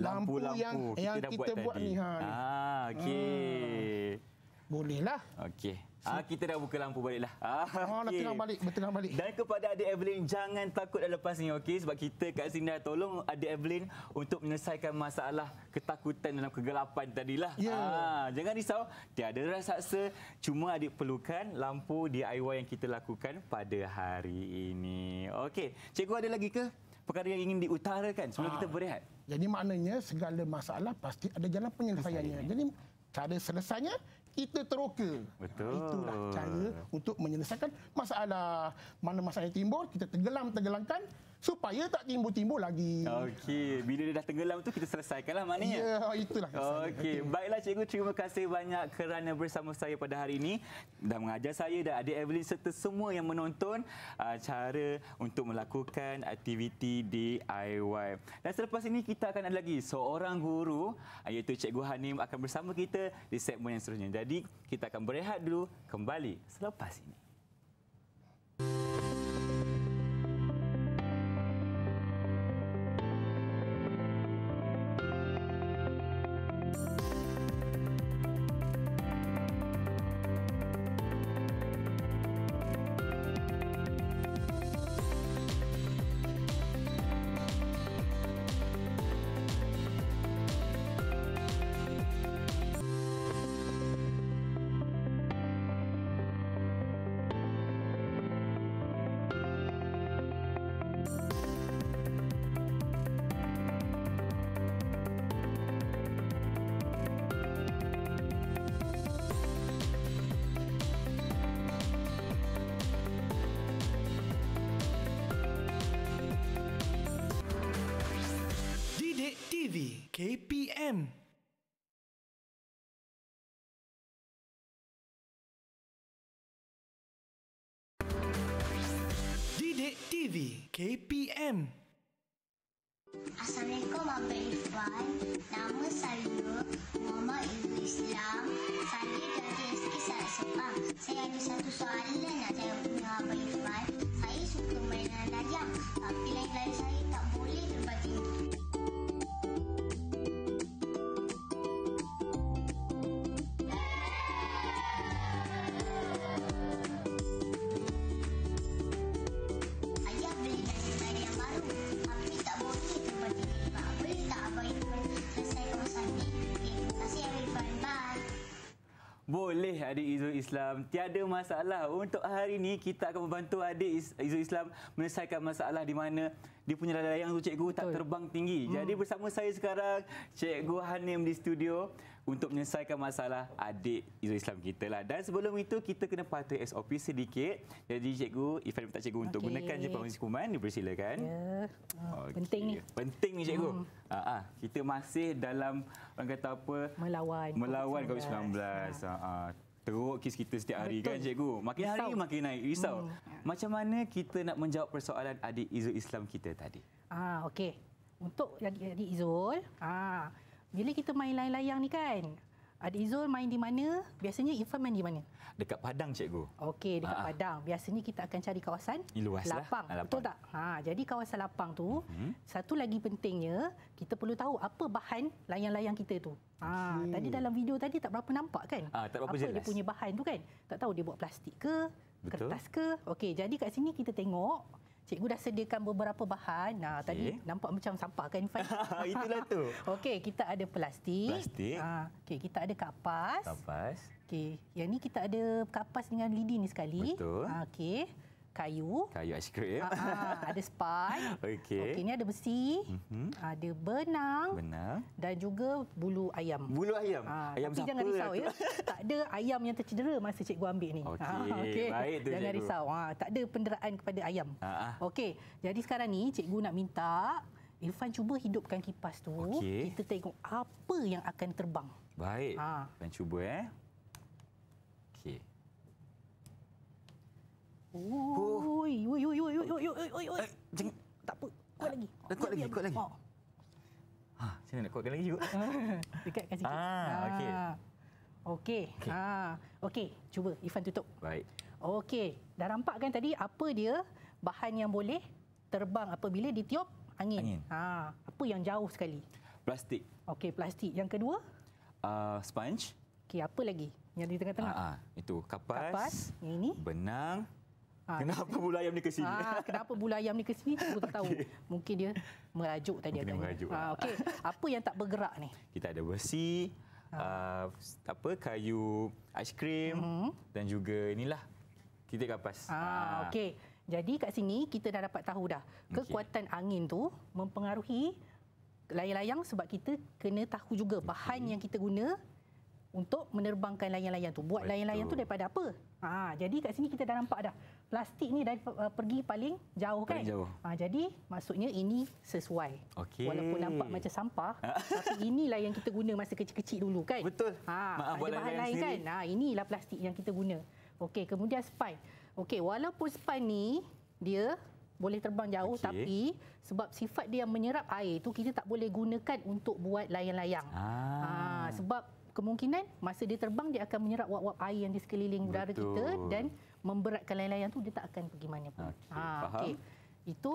[SPEAKER 3] lampu, lampu yang kita, yang kita buat, buat ni. Ha, ah, okey. Hmm. Ah. Boleh lah. Okey.
[SPEAKER 1] Ah, so, kita dah buka lampu baliklah. lah. Ah, oh, ah, okay. Terang balik, terang balik. Dan kepada adik Evelyn, jangan takut dah lepas ni, okey? Sebab kita kat sini dah tolong adik Evelyn untuk menyelesaikan masalah ketakutan dalam kegelapan tadi lah. Yeah. Ah, jangan risau, tiada rasa raksasa. Cuma adik perlukan lampu DIY yang kita lakukan pada hari ini. Okey, cikgu ada lagi ke? Perkara yang ingin diutarakan sebelum ah. kita berehat?
[SPEAKER 3] Jadi maknanya segala masalah pasti ada jalan penyelesaiannya. Jadi cara selesainya kita teroka. Betul. Itulah cara untuk menyelesaikan masalah. Mana masalah yang timbul kita tenggelam tenggelamkan supaya tak timbul-timbul lagi.
[SPEAKER 1] Okey, bila dia dah tenggelam tu kita selesaikanlah maknanya. Ya, yeah, itulah Okey, okay. baiklah cikgu terima kasih banyak kerana bersama saya pada hari ini dan mengajar saya dan adik Evelyn serta semua yang menonton uh, cara untuk melakukan aktiviti DIY. Dan selepas ini kita akan ada lagi seorang guru ah, iaitu cikgu Hanim akan bersama kita di segmen yang seterusnya. Jadi, kita akan berehat dulu kembali selepas ini. Thank you.
[SPEAKER 2] Islam, Namı sayıyor, Mama İslam.
[SPEAKER 1] Boleh adik Izu Islam. Tiada masalah. Untuk hari ini kita akan membantu adik Izu Islam menyelesaikan masalah di mana dia punya layang tu cikgu tak terbang tinggi. Hmm. Jadi bersama saya sekarang cikgu Hanim di studio untuk menyelesaikan masalah adik Izul Islam kita lah. Dan sebelum itu kita kena patuh SOP sedikit. Jadi cikgu, Ifan minta cikgu untuk gunakan je pengurusi kuman. Dipersilakan. Ya. Oh, okay. Penting ni. Penting ni cikgu. Hmm. Aa, ah, ah. kita masih dalam orang kata apa? Melawan. Melawan COVID-19. COVID-19. Ha. teruk kes kita setiap hari Betul. kan cikgu. Makin Risau. hari makin naik. Risau. Hmm. Macam mana kita nak menjawab persoalan adik Izul Islam kita tadi?
[SPEAKER 2] Ah, okey. Untuk adik-adik Izul, ah, bila kita main layang-layang ni kan Adik Izul main di mana? Biasanya Irfan main di mana?
[SPEAKER 1] Dekat Padang, Cikgu.
[SPEAKER 2] Okey, dekat Aa. Ah. Padang. Biasanya kita akan cari kawasan lah. lapang. Lah. Betul tak? Ha, jadi kawasan lapang tu, hmm. satu lagi pentingnya, kita perlu tahu apa bahan layang-layang kita tu. Ha, okay. Tadi dalam video tadi tak berapa nampak kan? Aa, ah, tak berapa apa jelas. dia punya bahan tu kan? Tak tahu dia buat plastik ke? Betul. Kertas ke? Okey, jadi kat sini kita tengok Cikgu dah sediakan beberapa bahan. Nah, okay. tadi nampak macam sampah kan, Ifan? Itulah tu. Okey, kita ada plastik. Plastik. Ha, Okey, kita ada kapas. Kapas. Okey, yang ni kita ada kapas dengan lidi ni sekali. Betul. Ha, Okey kayu.
[SPEAKER 1] Kayu aiskrim. Ah, ah,
[SPEAKER 2] ada span. Okey. Okey, ni ada besi. Mm-hmm. Ada benang. Benang. Dan juga bulu ayam. Bulu ayam. Aa, ah, ayam tapi jangan risau ya. tak ada ayam yang tercedera masa cikgu ambil ni. Okey. Okay. Baik tu. Jangan cikgu. risau. Ha, tak ada penderaan kepada ayam. Okey. Jadi sekarang ni cikgu nak minta Irfan cuba hidupkan kipas tu. Okay. Kita tengok apa yang akan terbang.
[SPEAKER 1] Baik. Ha. Irfan cuba eh. Okey.
[SPEAKER 2] Ui, ui, ui, ui, ui, ui, ui, ui, ui. Eh, jeng, tak apa. Kuat ah, lagi. Eh, kuat, kuat lagi, kuat lagi.
[SPEAKER 1] Ha, macam mana nak kuatkan lagi juga?
[SPEAKER 2] Dekatkan sikit. Ah, ah. okey. Okey. Okay. Ah, ha. okey. Cuba Ifan tutup. Baik. Okey. Dah nampak kan tadi apa dia bahan yang boleh terbang apabila ditiup angin. angin. Ha, apa yang jauh sekali? Plastik. Okey, plastik. Yang kedua?
[SPEAKER 1] Uh, sponge.
[SPEAKER 2] Okey, apa lagi? Yang di tengah-tengah. Ha, ha.
[SPEAKER 1] itu kapas. Kapas. Yang ini. Benang.
[SPEAKER 2] Ah, kenapa bulu
[SPEAKER 1] ayam ni ke sini? Ah,
[SPEAKER 2] kenapa bulu ayam ni ke sini? Aku tak tahu. Okay. Mungkin dia merajuk tadi Mungkin dia merajuk. Lah. Ah, okey. Apa yang tak bergerak ni?
[SPEAKER 1] Kita ada besi, ah. uh, apa kayu aiskrim mm-hmm. dan juga inilah kita kapas. Ah, ah. okey.
[SPEAKER 2] Jadi kat sini kita dah dapat tahu dah kekuatan okay. angin tu mempengaruhi layang-layang sebab kita kena tahu juga okay. bahan yang kita guna untuk menerbangkan layang-layang tu. Buat Betul. layang-layang tu daripada apa? Ah, jadi kat sini kita dah nampak dah plastik ni dah eh, pergi paling jauh kan? paling kan? Jauh. Ha, jadi maksudnya ini sesuai. Okay. Walaupun nampak macam sampah, tapi inilah yang kita guna masa kecil-kecil dulu kan? Betul. Ha, Maaf ada bahan lain kan? Ha, inilah plastik yang kita guna. Okey, kemudian span. Okey, walaupun span ni dia boleh terbang jauh okay. tapi sebab sifat dia yang menyerap air tu kita tak boleh gunakan untuk buat layang-layang. Ah. Ha, sebab kemungkinan masa dia terbang dia akan menyerap wap-wap air yang di sekeliling udara kita dan memberatkan layan-layan tu dia tak akan pergi mana pun. Ah, okay, ah, ha okey. Itu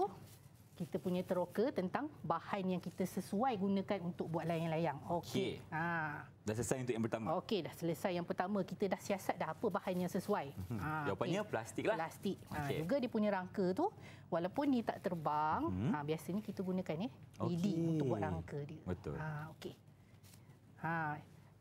[SPEAKER 2] kita punya teroka tentang bahan yang kita sesuai gunakan untuk buat layang-layang. Okey. Okay. Ha. Ah.
[SPEAKER 1] Dah selesai untuk yang pertama.
[SPEAKER 2] Okey, dah selesai yang pertama. Kita dah siasat dah apa bahan yang sesuai. Hmm. Ha. Jawapannya okay. plastik lah. Plastik. Ha. Okay. Juga dia punya rangka tu walaupun dia tak terbang, hmm. ha biasanya kita gunakan ni, eh, lidi okay. untuk buat rangka dia. Betul. Ha okey. Ha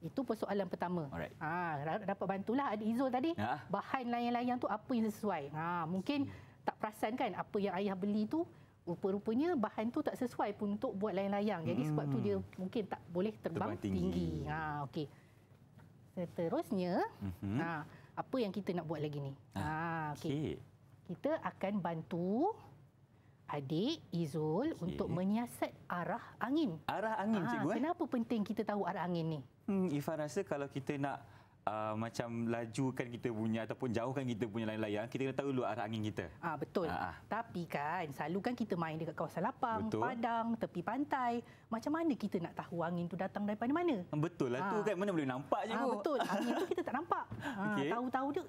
[SPEAKER 2] itu persoalan pertama. Alright. Ha, dapat bantulah adik Izul tadi. Ha? Bahan layang-layang tu apa yang sesuai. Ha, mungkin hmm. tak perasan kan apa yang ayah beli tu rupa-rupanya bahan tu tak sesuai pun untuk buat layang-layang. Jadi sebab tu dia hmm. mungkin tak boleh terbang, terbang tinggi. tinggi. Ha okey. Seterusnya, hmm ha apa yang kita nak buat lagi ni? Ah, ha, Okay. Kita akan bantu adik Izul okay. untuk menyiasat arah angin. Arah angin ha, cikgu eh. Kenapa penting kita tahu arah angin ni?
[SPEAKER 1] Hmm, Ifan rasa kalau kita nak uh, macam lajukan kita punya ataupun jauhkan kita punya layang-layang, kita kena tahu dulu arah angin kita.
[SPEAKER 2] Ah Betul. Ah. ah. Tapi kan, selalu kan kita main dekat kawasan lapang, betul. padang, tepi pantai. Macam mana kita nak tahu angin tu datang daripada mana?
[SPEAKER 1] Betul lah ah. tu kan. Mana boleh nampak
[SPEAKER 2] je ah, Betul. Angin tu kita tak nampak. Ah, okay. Tahu-tahu dia,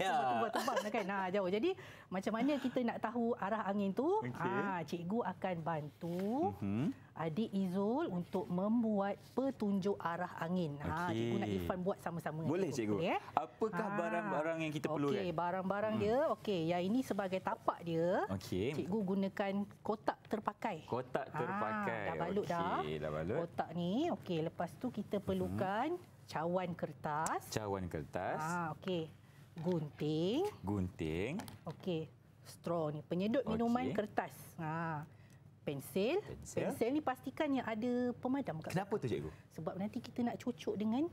[SPEAKER 1] Ya. tebang-tebang
[SPEAKER 2] lah kan. Ha, jauh. Jadi macam mana kita nak tahu arah angin tu? Okay. Ha, cikgu akan bantu mm-hmm. adik Izul untuk membuat petunjuk arah angin. Ha, okay. cikgu nak Irfan buat sama-sama. Boleh cikgu. cikgu. Okay, eh? Apakah ha. barang-barang yang kita perlukan? Okey, barang-barang hmm. dia. Okey, yang ini sebagai tapak dia.
[SPEAKER 1] Okay. Cikgu
[SPEAKER 2] gunakan kotak terpakai.
[SPEAKER 1] Kotak terpakai. Ah, dah balut okay. dah. Okey, dah balut. Kotak
[SPEAKER 2] ni. Okey, lepas tu kita mhm. perlukan hmm. cawan kertas.
[SPEAKER 1] Cawan kertas. Ah,
[SPEAKER 2] okey gunting.
[SPEAKER 1] Gunting.
[SPEAKER 2] Okey. Straw ni penyedut minuman kertas. Ha. Pensil. pensil. Pensil ni pastikan yang ada pemadam kat. Kenapa tu cikgu? Sebab nanti kita nak cucuk dengan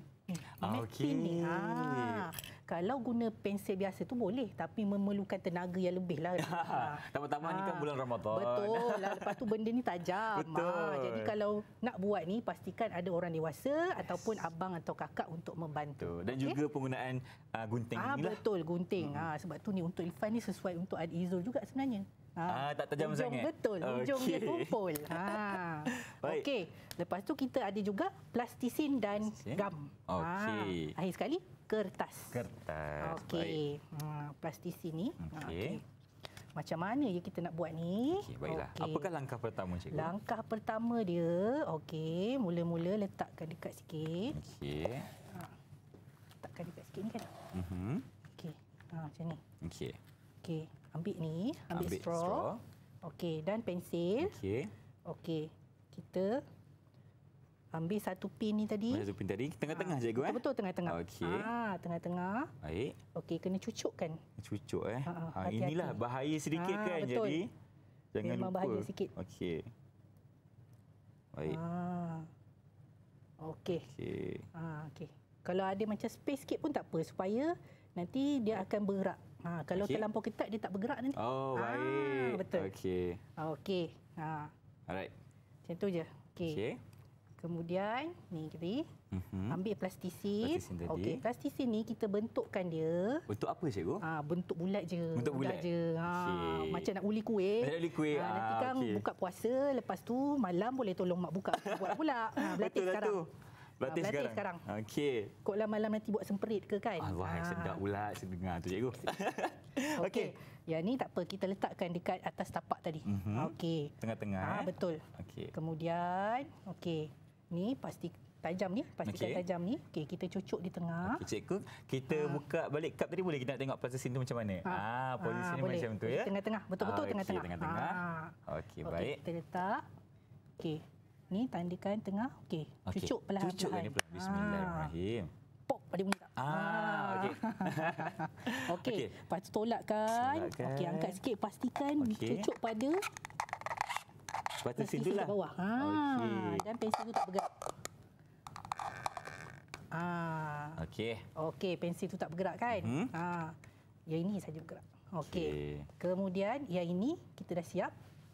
[SPEAKER 1] okay. Ah, ha.
[SPEAKER 2] Kalau guna pensel biasa tu boleh tapi memerlukan tenaga yang lebih lah.
[SPEAKER 1] Tambah-tambah ni kan bulan Ramadan. Betul. Lah.
[SPEAKER 2] Lepas tu benda ni tajam. Ah, betul. Ha. Jadi kalau nak buat ni pastikan ada orang dewasa yes. ataupun abang atau kakak untuk membantu. Betul. Dan okay. juga
[SPEAKER 1] penggunaan uh, gunting ha, inilah. Betul
[SPEAKER 2] gunting. Hmm. Ha. Sebab tu ni untuk Irfan ni sesuai untuk Adi Izul juga sebenarnya. Ha, ah, tak tajam sangat. Betul, ujung dia kumpul. Ha. Okey, lepas tu kita ada juga plastisin dan plastisin. gam. Okey. Ha. Akhir sekali, kertas.
[SPEAKER 1] Kertas. Okey.
[SPEAKER 2] Ha, plastis ini. Okey. Hmm, okay. Macam mana ya kita nak buat ni? Okey, baiklah. Okay.
[SPEAKER 1] Apakah langkah pertama cikgu? Langkah
[SPEAKER 2] pertama dia, okey, mula-mula letakkan dekat sikit.
[SPEAKER 1] Okey. Ha.
[SPEAKER 2] Letakkan dekat sikit ni kan? Mhm. Okey. Ha, macam ni. Okey. Okey, ambil ni, ambil, ambil straw. straw. Okey, dan pensil. Okey. Okey. Kita ambil satu pin ni tadi. Satu
[SPEAKER 1] pin tadi tengah-tengah je, ah. cikgu eh? Betul tengah-tengah. Okey. Ha, tengah-tengah. Baik.
[SPEAKER 2] Okey, kena cucukkan.
[SPEAKER 1] Cucuk eh. Ha, ha inilah bahaya sedikit ha, kan betul. jadi.
[SPEAKER 2] Jangan Memang lupa. bahaya sedikit.
[SPEAKER 1] Okey. Baik. Ha. Okey. Okey.
[SPEAKER 2] Ha, okey. Kalau ada macam space sikit pun tak apa supaya nanti dia akan bergerak. Ha, kalau okay. terlampau ketat dia tak bergerak nanti. Oh, baik. Ha, betul. Okey. Okey. Ha. Alright. Macam tu je. Okey. Okey. Kemudian ni kita mm-hmm. ambil plastisin. Okey, plastisin ni kita bentukkan dia.
[SPEAKER 1] Bentuk apa cikgu?
[SPEAKER 2] Ah, bentuk bulat je. Bentuk bulat, je. Ha, ah, Cik. macam nak uli kuih. Nak uli kuih. Ha, nanti ah, kan okay. buka puasa, lepas tu malam boleh tolong mak buka buat pula. Ha, Betul sekarang.
[SPEAKER 1] Lah tu. Berarti ha, sekarang. sekarang. Okey.
[SPEAKER 2] Koklah malam nanti buat semperit ke kan? Allah ha. sedap
[SPEAKER 1] pula saya dengar tu cikgu. Okey.
[SPEAKER 2] Okay. Ya ni tak apa kita letakkan dekat atas tapak tadi. Mm-hmm. Okey.
[SPEAKER 1] Tengah-tengah. Ah ha, betul. Okey.
[SPEAKER 2] Kemudian okey ni pasti tajam ni pasti okay. tajam ni okey kita cucuk di tengah
[SPEAKER 1] okay, cikgu kita ha. buka balik cup tadi boleh kita nak tengok posisi tu macam mana ha. ah posisi ha, boleh. macam tu ya
[SPEAKER 2] tengah-tengah betul-betul ah, okay, tengah-tengah tengah-tengah ha.
[SPEAKER 1] okey baik okay, kita
[SPEAKER 2] letak okey ni tandakan tengah okey okay. cucuk perlahan cucuk ni bismillahirrahmanirrahim ah, ha. pop pada muka ah ha. okey okey okay. lepas tu tolakkan okey okay, angkat sikit pastikan okay. cucuk pada
[SPEAKER 1] Button sink tu lah. Bawah. Ha. Ah. Okay.
[SPEAKER 2] Dan pensil tu tak bergerak. Ha. Okey. Okey, pensil tu tak bergerak kan? Hmm? Ha. Yang ini saja bergerak. Okey. Okay. Kemudian yang ini kita dah siap.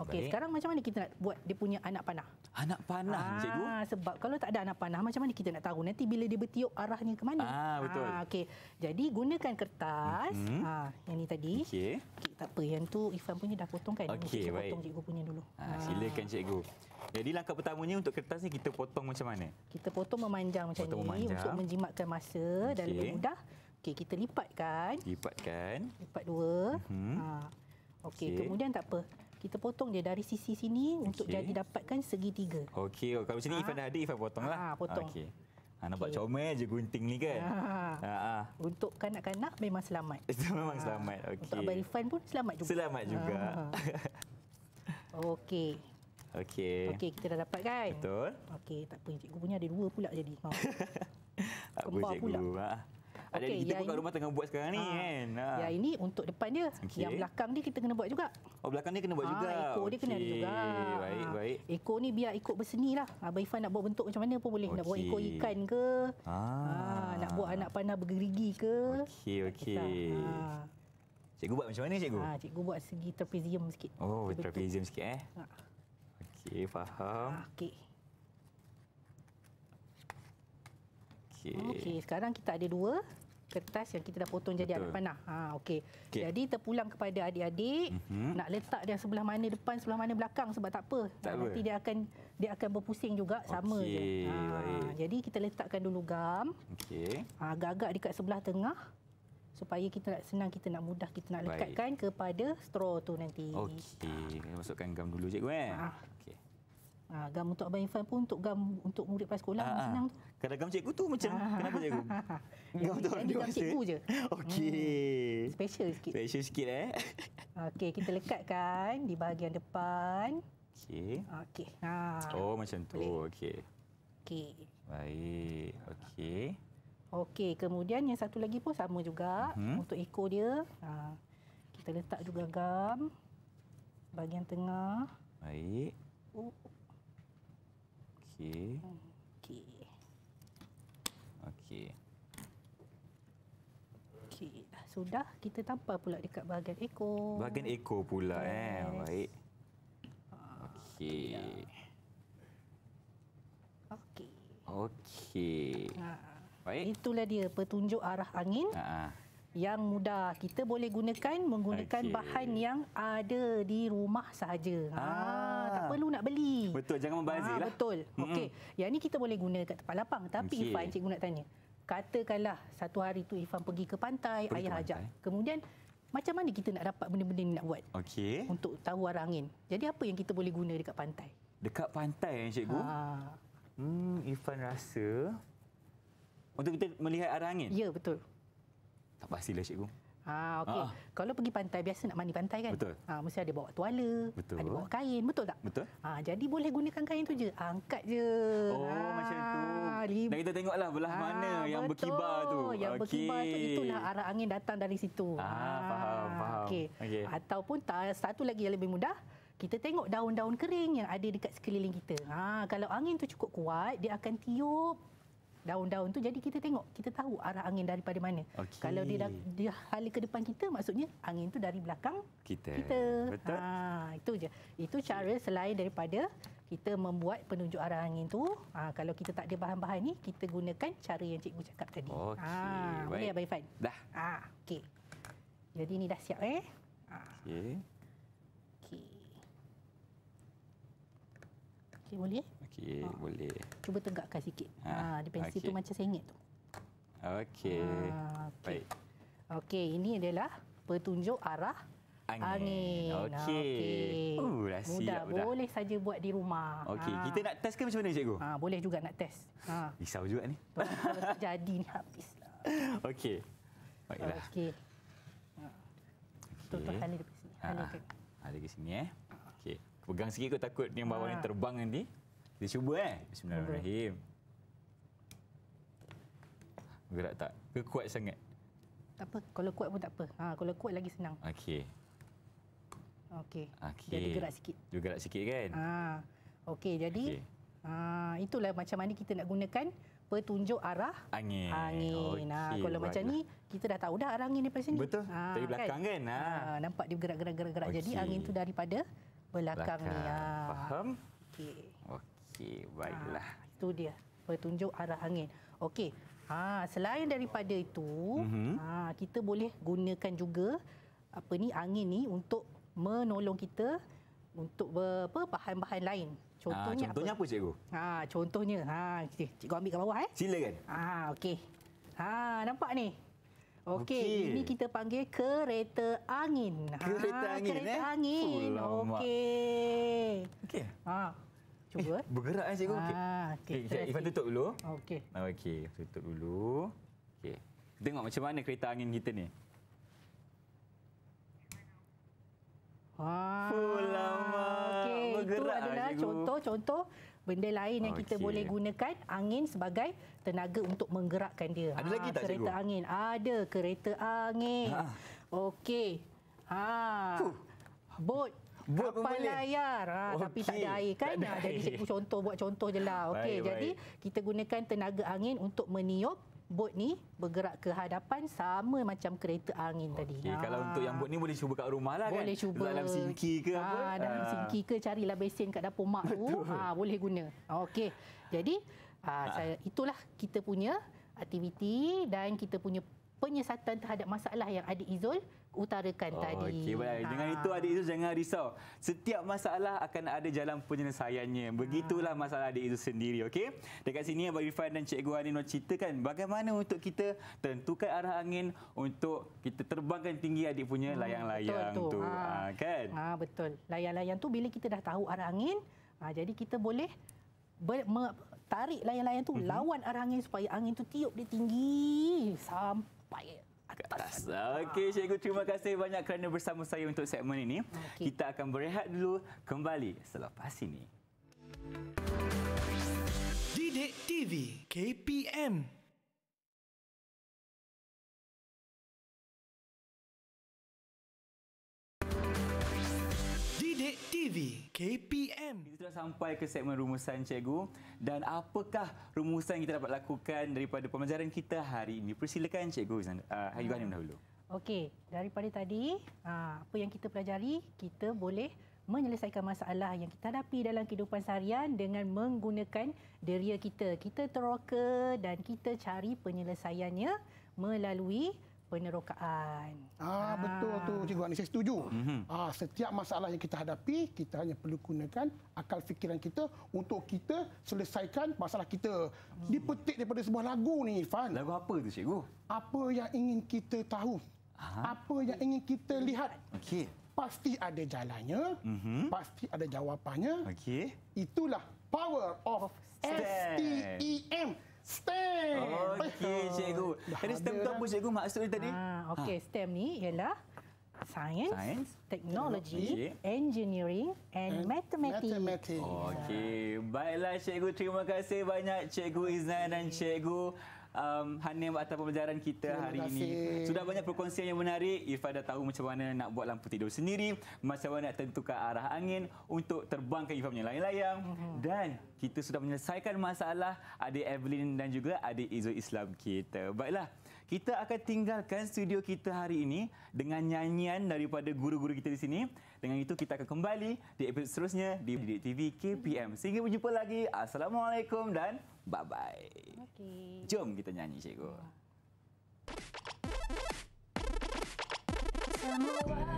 [SPEAKER 2] Okey, sekarang macam mana kita nak buat dia punya anak panah? Anak panah, ah, cikgu? Sebab kalau tak ada anak panah, macam mana kita nak tahu nanti bila dia bertiup arahnya ke mana? Ah, betul. Ah, Okey, jadi gunakan kertas. Mm -hmm. ah, yang ni tadi.
[SPEAKER 1] Okey. Okay,
[SPEAKER 2] tak apa, yang tu Ifan punya dah potong kan? Okey, baik. Potong cikgu punya dulu. Ah, ah. Silakan
[SPEAKER 1] cikgu. Jadi langkah pertamanya untuk kertas ni kita potong macam mana?
[SPEAKER 2] Kita potong memanjang macam potong ni memanjang. untuk menjimatkan masa okay. dan lebih mudah. Okey, kita lipatkan.
[SPEAKER 1] Lipatkan.
[SPEAKER 2] Lipat dua. Mm -hmm. ah. Okey, okay. kemudian tak apa kita potong dia dari sisi sini okay. untuk jadi dapatkan segitiga.
[SPEAKER 1] Okey, kalau macam ni ha. Ifan dah ada, Ifan potong lah. Ha, potong. Okay. Ha, ah, nampak okay. comel je gunting ni kan? Ha. Ha, ha.
[SPEAKER 2] Untuk kanak-kanak memang selamat. Itu memang ha. selamat. Okay. Untuk Abang Ifan pun selamat juga. Selamat juga. Ha. Okey.
[SPEAKER 1] Okey. Okey,
[SPEAKER 2] kita dah dapat kan? Betul. Okey, tak apa. Cikgu punya ada dua pula jadi. Oh.
[SPEAKER 1] tak apa, Cikgu. Ha. Ada okay, kita pun kat rumah tengah buat sekarang ni ha.
[SPEAKER 2] kan. Ha. Yang ini untuk depan dia. Okay. Yang belakang ni kita kena buat juga.
[SPEAKER 1] Oh belakang ni kena buat ha, juga. Ekor okay. dia kena ada juga. Baik, ha. baik.
[SPEAKER 2] Ekor ni biar ikut berseni lah. Ah, Abang Ifan nak buat bentuk macam mana pun boleh. Okay. Nak buat ekor ikan ke.
[SPEAKER 1] Ha. Ha. Nak buat
[SPEAKER 2] anak panah bergerigi ke. Okey,
[SPEAKER 1] okey. Ha. Cikgu buat macam mana cikgu? Ha,
[SPEAKER 2] cikgu buat segi trapezium sikit. Oh, trapezium sikit eh. Ha.
[SPEAKER 1] Okey, faham. Ha, okey. Okey. Okey,
[SPEAKER 2] sekarang kita ada dua kertas yang kita dah potong jadi anak panah. Ha, okey. Okay. Jadi terpulang kepada adik-adik mm-hmm. nak letak dia sebelah mana depan, sebelah mana belakang sebab tak apa. Tak nah, nanti dia akan dia akan berpusing juga okay. sama je. Ha, Baik. jadi kita letakkan dulu gam. Okey. Ha, agak-agak dekat sebelah tengah supaya kita nak senang kita nak mudah kita nak lekatkan Baik. kepada straw tu nanti. Okey,
[SPEAKER 1] kita masukkan gam dulu cikgu eh. Ha. Okey.
[SPEAKER 2] Ha, gam untuk abang Irfan pun untuk gam untuk murid prasekolah ha. senang
[SPEAKER 1] tu. Kadang-kadang cikgu tu macam kenapa cikgu?
[SPEAKER 2] Enggak betul. Ini dalam cikgu je.
[SPEAKER 1] Okey. Hmm. Special sikit. Special sikit eh.
[SPEAKER 2] Okey, kita lekatkan di bahagian depan. Okey. Okey. Ha.
[SPEAKER 1] Oh, macam tu. Okey. Okey. Baik. Okey.
[SPEAKER 2] Okey, kemudian yang satu lagi pun sama juga hmm. untuk ekor dia. Ha. Kita letak juga gam bahagian tengah. Baik. Oh.
[SPEAKER 1] Okey. Hmm. Okey.
[SPEAKER 2] Okey, ah, sudah kita tampal pula dekat bahagian ekor.
[SPEAKER 1] Bahagian ekor pula eh. yes. eh. Baik.
[SPEAKER 2] Okey. Okey. Okey. Ha. Baik. Itulah dia petunjuk arah angin. Ha. Yang mudah kita boleh gunakan menggunakan okay. bahan yang ada di rumah sahaja. Ha, Betul, jangan membazir ah, lah. Betul. Mm-hmm. Okey. Yang ni kita boleh guna dekat tempat lapang. Tapi okay. Ifan, cikgu nak tanya. Katakanlah satu hari tu Ifan pergi ke pantai, pergi ayah ke pantai. ajak. Kemudian macam mana kita nak dapat benda-benda ni nak buat? Okay. Untuk tahu arah angin. Jadi apa yang kita boleh guna dekat pantai?
[SPEAKER 1] Dekat pantai eh, cikgu? Ha. Hmm, Ifan rasa untuk kita melihat arah angin. Ya, betul. Tak pastilah cikgu.
[SPEAKER 2] Ah, okey. Ah. Kalau pergi pantai biasa nak mandi pantai kan? Betul. Ah, mesti ada bawa tuala, betul. ada bawa kain, betul tak? Betul. Ah, jadi boleh gunakan kain tu je. Ah, angkat je. Oh, ah, macam tu. Ah, Dan kita tengoklah belah ah, mana yang berkibar tu. Yang okay. berkibar tu itulah arah angin datang dari situ. Ah, ah faham, faham. Okey. Okay. Ataupun satu lagi yang lebih mudah, kita tengok daun-daun kering yang ada dekat sekeliling kita. Ha, kalau angin tu cukup kuat, dia akan tiup daun-daun tu jadi kita tengok kita tahu arah angin daripada mana okay. kalau dia dah dia hala ke depan kita maksudnya angin tu dari belakang
[SPEAKER 1] kita, kita. Betul.
[SPEAKER 2] ha itu je itu okay. cara selain daripada kita membuat penunjuk arah angin tu ha, kalau kita tak ada bahan-bahan ni kita gunakan cara yang cikgu cakap tadi okay. ha boleh abai fan dah ha okay. jadi ni dah siap eh ha. okey okey okay, boleh Okey, ha. boleh. Cuba tegakkan sikit. Ha, ah, ha di pensil okay. tu macam sengit tu.
[SPEAKER 1] Okey. Ha, ah, okay. Baik.
[SPEAKER 2] Okey, ini adalah petunjuk arah
[SPEAKER 1] angin. angin. Okey. Okay. Uh, oh, dah siap Mudah. dah. Boleh
[SPEAKER 2] saja buat di rumah. Okey, ha. kita
[SPEAKER 1] nak test ke macam mana cikgu?
[SPEAKER 2] Ha, boleh juga nak test. Ha. Risau juga ni. Kalau jadi ni habislah.
[SPEAKER 1] Okey. Baiklah. Okey. Okay. Tutup tali di sini. Ha. Ada ke sini eh? Okey. Pegang sikit kau takut ni bawah ha. ni terbang nanti. Dia cuba eh. Bismillahirrahmanirrahim. Gerak tak? Ke kuat sangat?
[SPEAKER 2] Tak apa. Kalau kuat pun tak apa. Ha, kalau kuat lagi senang. Okey. Okey. Okay. Jadi gerak sikit.
[SPEAKER 1] Dia gerak sikit kan? Ha.
[SPEAKER 2] Okey, jadi okay. ha, itulah macam mana kita nak gunakan petunjuk arah angin. Angin. Okay. Ha, kalau right macam ni kita dah tahu dah arah angin daripada sini. Betul. Ha, Dari belakang kan? kan? Ha. ha. nampak dia gerak-gerak-gerak-gerak. Okay. Jadi angin tu daripada belakang, belakang. ni. Ha.
[SPEAKER 1] Faham? Okey. Okey, baiklah.
[SPEAKER 2] Ha, itu dia, petunjuk arah angin. Okey, ha, selain daripada itu, mm-hmm. ha, kita boleh gunakan juga apa ni angin ni untuk menolong kita untuk apa bahan-bahan lain. Ah, contohnya, ha, contohnya apa? apa cikgu? Ha, contohnya ha cikgu ambil kat bawah eh. Silakan. Ha okey. Ha nampak ni. Okey, okay. ini kita panggil kereta angin. Ha, kereta angin kereta eh. angin. Okey. Okey. Ha Cuba. Eh, bergerak eh cikgu. Ah, okey. Okey, okay, Ifan tutup dulu. Okey.
[SPEAKER 1] Ah, okey, tutup dulu. Okey. Tengok macam mana kereta angin kita ni.
[SPEAKER 2] Ah, lama. Okey, bergerak itu ah, adalah contoh-contoh benda lain okay. yang kita boleh gunakan angin sebagai tenaga untuk menggerakkan dia. Ada ha, lagi ah, tak kereta cikgu? angin? Ada kereta angin. Ha. Okey. Ha. Boat buat kapal pembelian. ha, okay. Ah, tapi tak ada air kan ada ah, jadi contoh buat contoh je lah okay, baik, jadi baik. kita gunakan tenaga angin untuk meniup bot ni bergerak ke hadapan sama macam kereta angin okay. tadi. Ha. Kalau ah. untuk yang bot
[SPEAKER 1] ni boleh cuba kat rumah lah boleh kan? Boleh cuba. Dalam sinki ke ha, apa? Dalam ha. sinki
[SPEAKER 2] ke carilah besin kat dapur mak Betul. tu. Ha, boleh guna. Okey. Jadi ha, ha. Saya, itulah kita punya aktiviti dan kita punya penyiasatan terhadap masalah yang ada Izul utarakan oh, tadi. Okey, baik. Ha. Dengan itu
[SPEAKER 1] adik itu jangan risau. Setiap masalah akan ada jalan penyelesaiannya. Hmm. Begitulah ha. masalah adik itu sendiri, okey? Dekat sini Abang Irfan dan Cikgu ani nak ceritakan bagaimana untuk kita tentukan arah angin untuk kita terbangkan tinggi adik punya hmm, layang-layang hmm, tu. Ha. ha, kan?
[SPEAKER 2] Ha, betul. Layang-layang tu bila kita dah tahu arah angin, ha, jadi kita boleh ber, tarik layang-layang tu mm -hmm. lawan arah angin supaya angin tu tiup dia tinggi sampai Agak
[SPEAKER 1] atas. Okey, cikgu terima kasih banyak kerana bersama saya untuk segmen ini. Okay. Kita akan berehat dulu kembali selepas ini.
[SPEAKER 3] Didik TV KPM
[SPEAKER 1] Didik TV KPM. Kita telah sampai ke segmen rumusan cikgu dan apakah rumusan yang kita dapat lakukan daripada pembelajaran kita hari ini? Persilakan cikgu Hari uh, Hanim hmm. dahulu.
[SPEAKER 2] Okey, daripada tadi uh, apa yang kita pelajari, kita boleh menyelesaikan masalah yang kita hadapi dalam kehidupan seharian dengan menggunakan deria kita. Kita teroka dan kita cari penyelesaiannya melalui penerokaan. Ah, ah. betul tu cikgu Anis saya setuju. Mm-hmm.
[SPEAKER 3] Ah setiap masalah yang kita hadapi kita hanya perlu gunakan akal fikiran kita untuk kita selesaikan masalah kita. Mm. Dipetik daripada sebuah lagu ni Irfan. Lagu apa tu cikgu? Apa yang ingin kita tahu? Aha. Apa yang ingin kita lihat? Okey. Pasti ada jalannya. Mm-hmm. Pasti ada jawapannya. Okey. Itulah power of STEM. S-T-E-M.
[SPEAKER 2] STEM.
[SPEAKER 3] Okey, cikgu. Jadi STEM tu apa cikgu maksud dia tadi? Ah,
[SPEAKER 2] okey, ha. STEM ni ialah Science, Science, Technology, Technology. Engineering and, and Mathematics. mathematics.
[SPEAKER 1] Okey, baiklah cikgu terima kasih banyak cikgu izan dan cikgu um, Hanim atas pembelajaran kita Terima hari ini. Sudah banyak perkongsian yang menarik. Irfan dah tahu macam mana nak buat lampu tidur sendiri, macam mana nak tentukan arah angin untuk terbang ke Irfan punya layang-layang. Mm-hmm. Dan kita sudah menyelesaikan masalah adik Evelyn dan juga adik Izo Islam kita. Baiklah, kita akan tinggalkan studio kita hari ini dengan nyanyian daripada guru-guru kita di sini. Dengan itu, kita akan kembali di episod seterusnya di Didik TV KPM. Sehingga berjumpa lagi. Assalamualaikum dan bye bye.
[SPEAKER 2] Okey.
[SPEAKER 1] Jom kita nyanyi cikgu.
[SPEAKER 2] Yeah. Ya.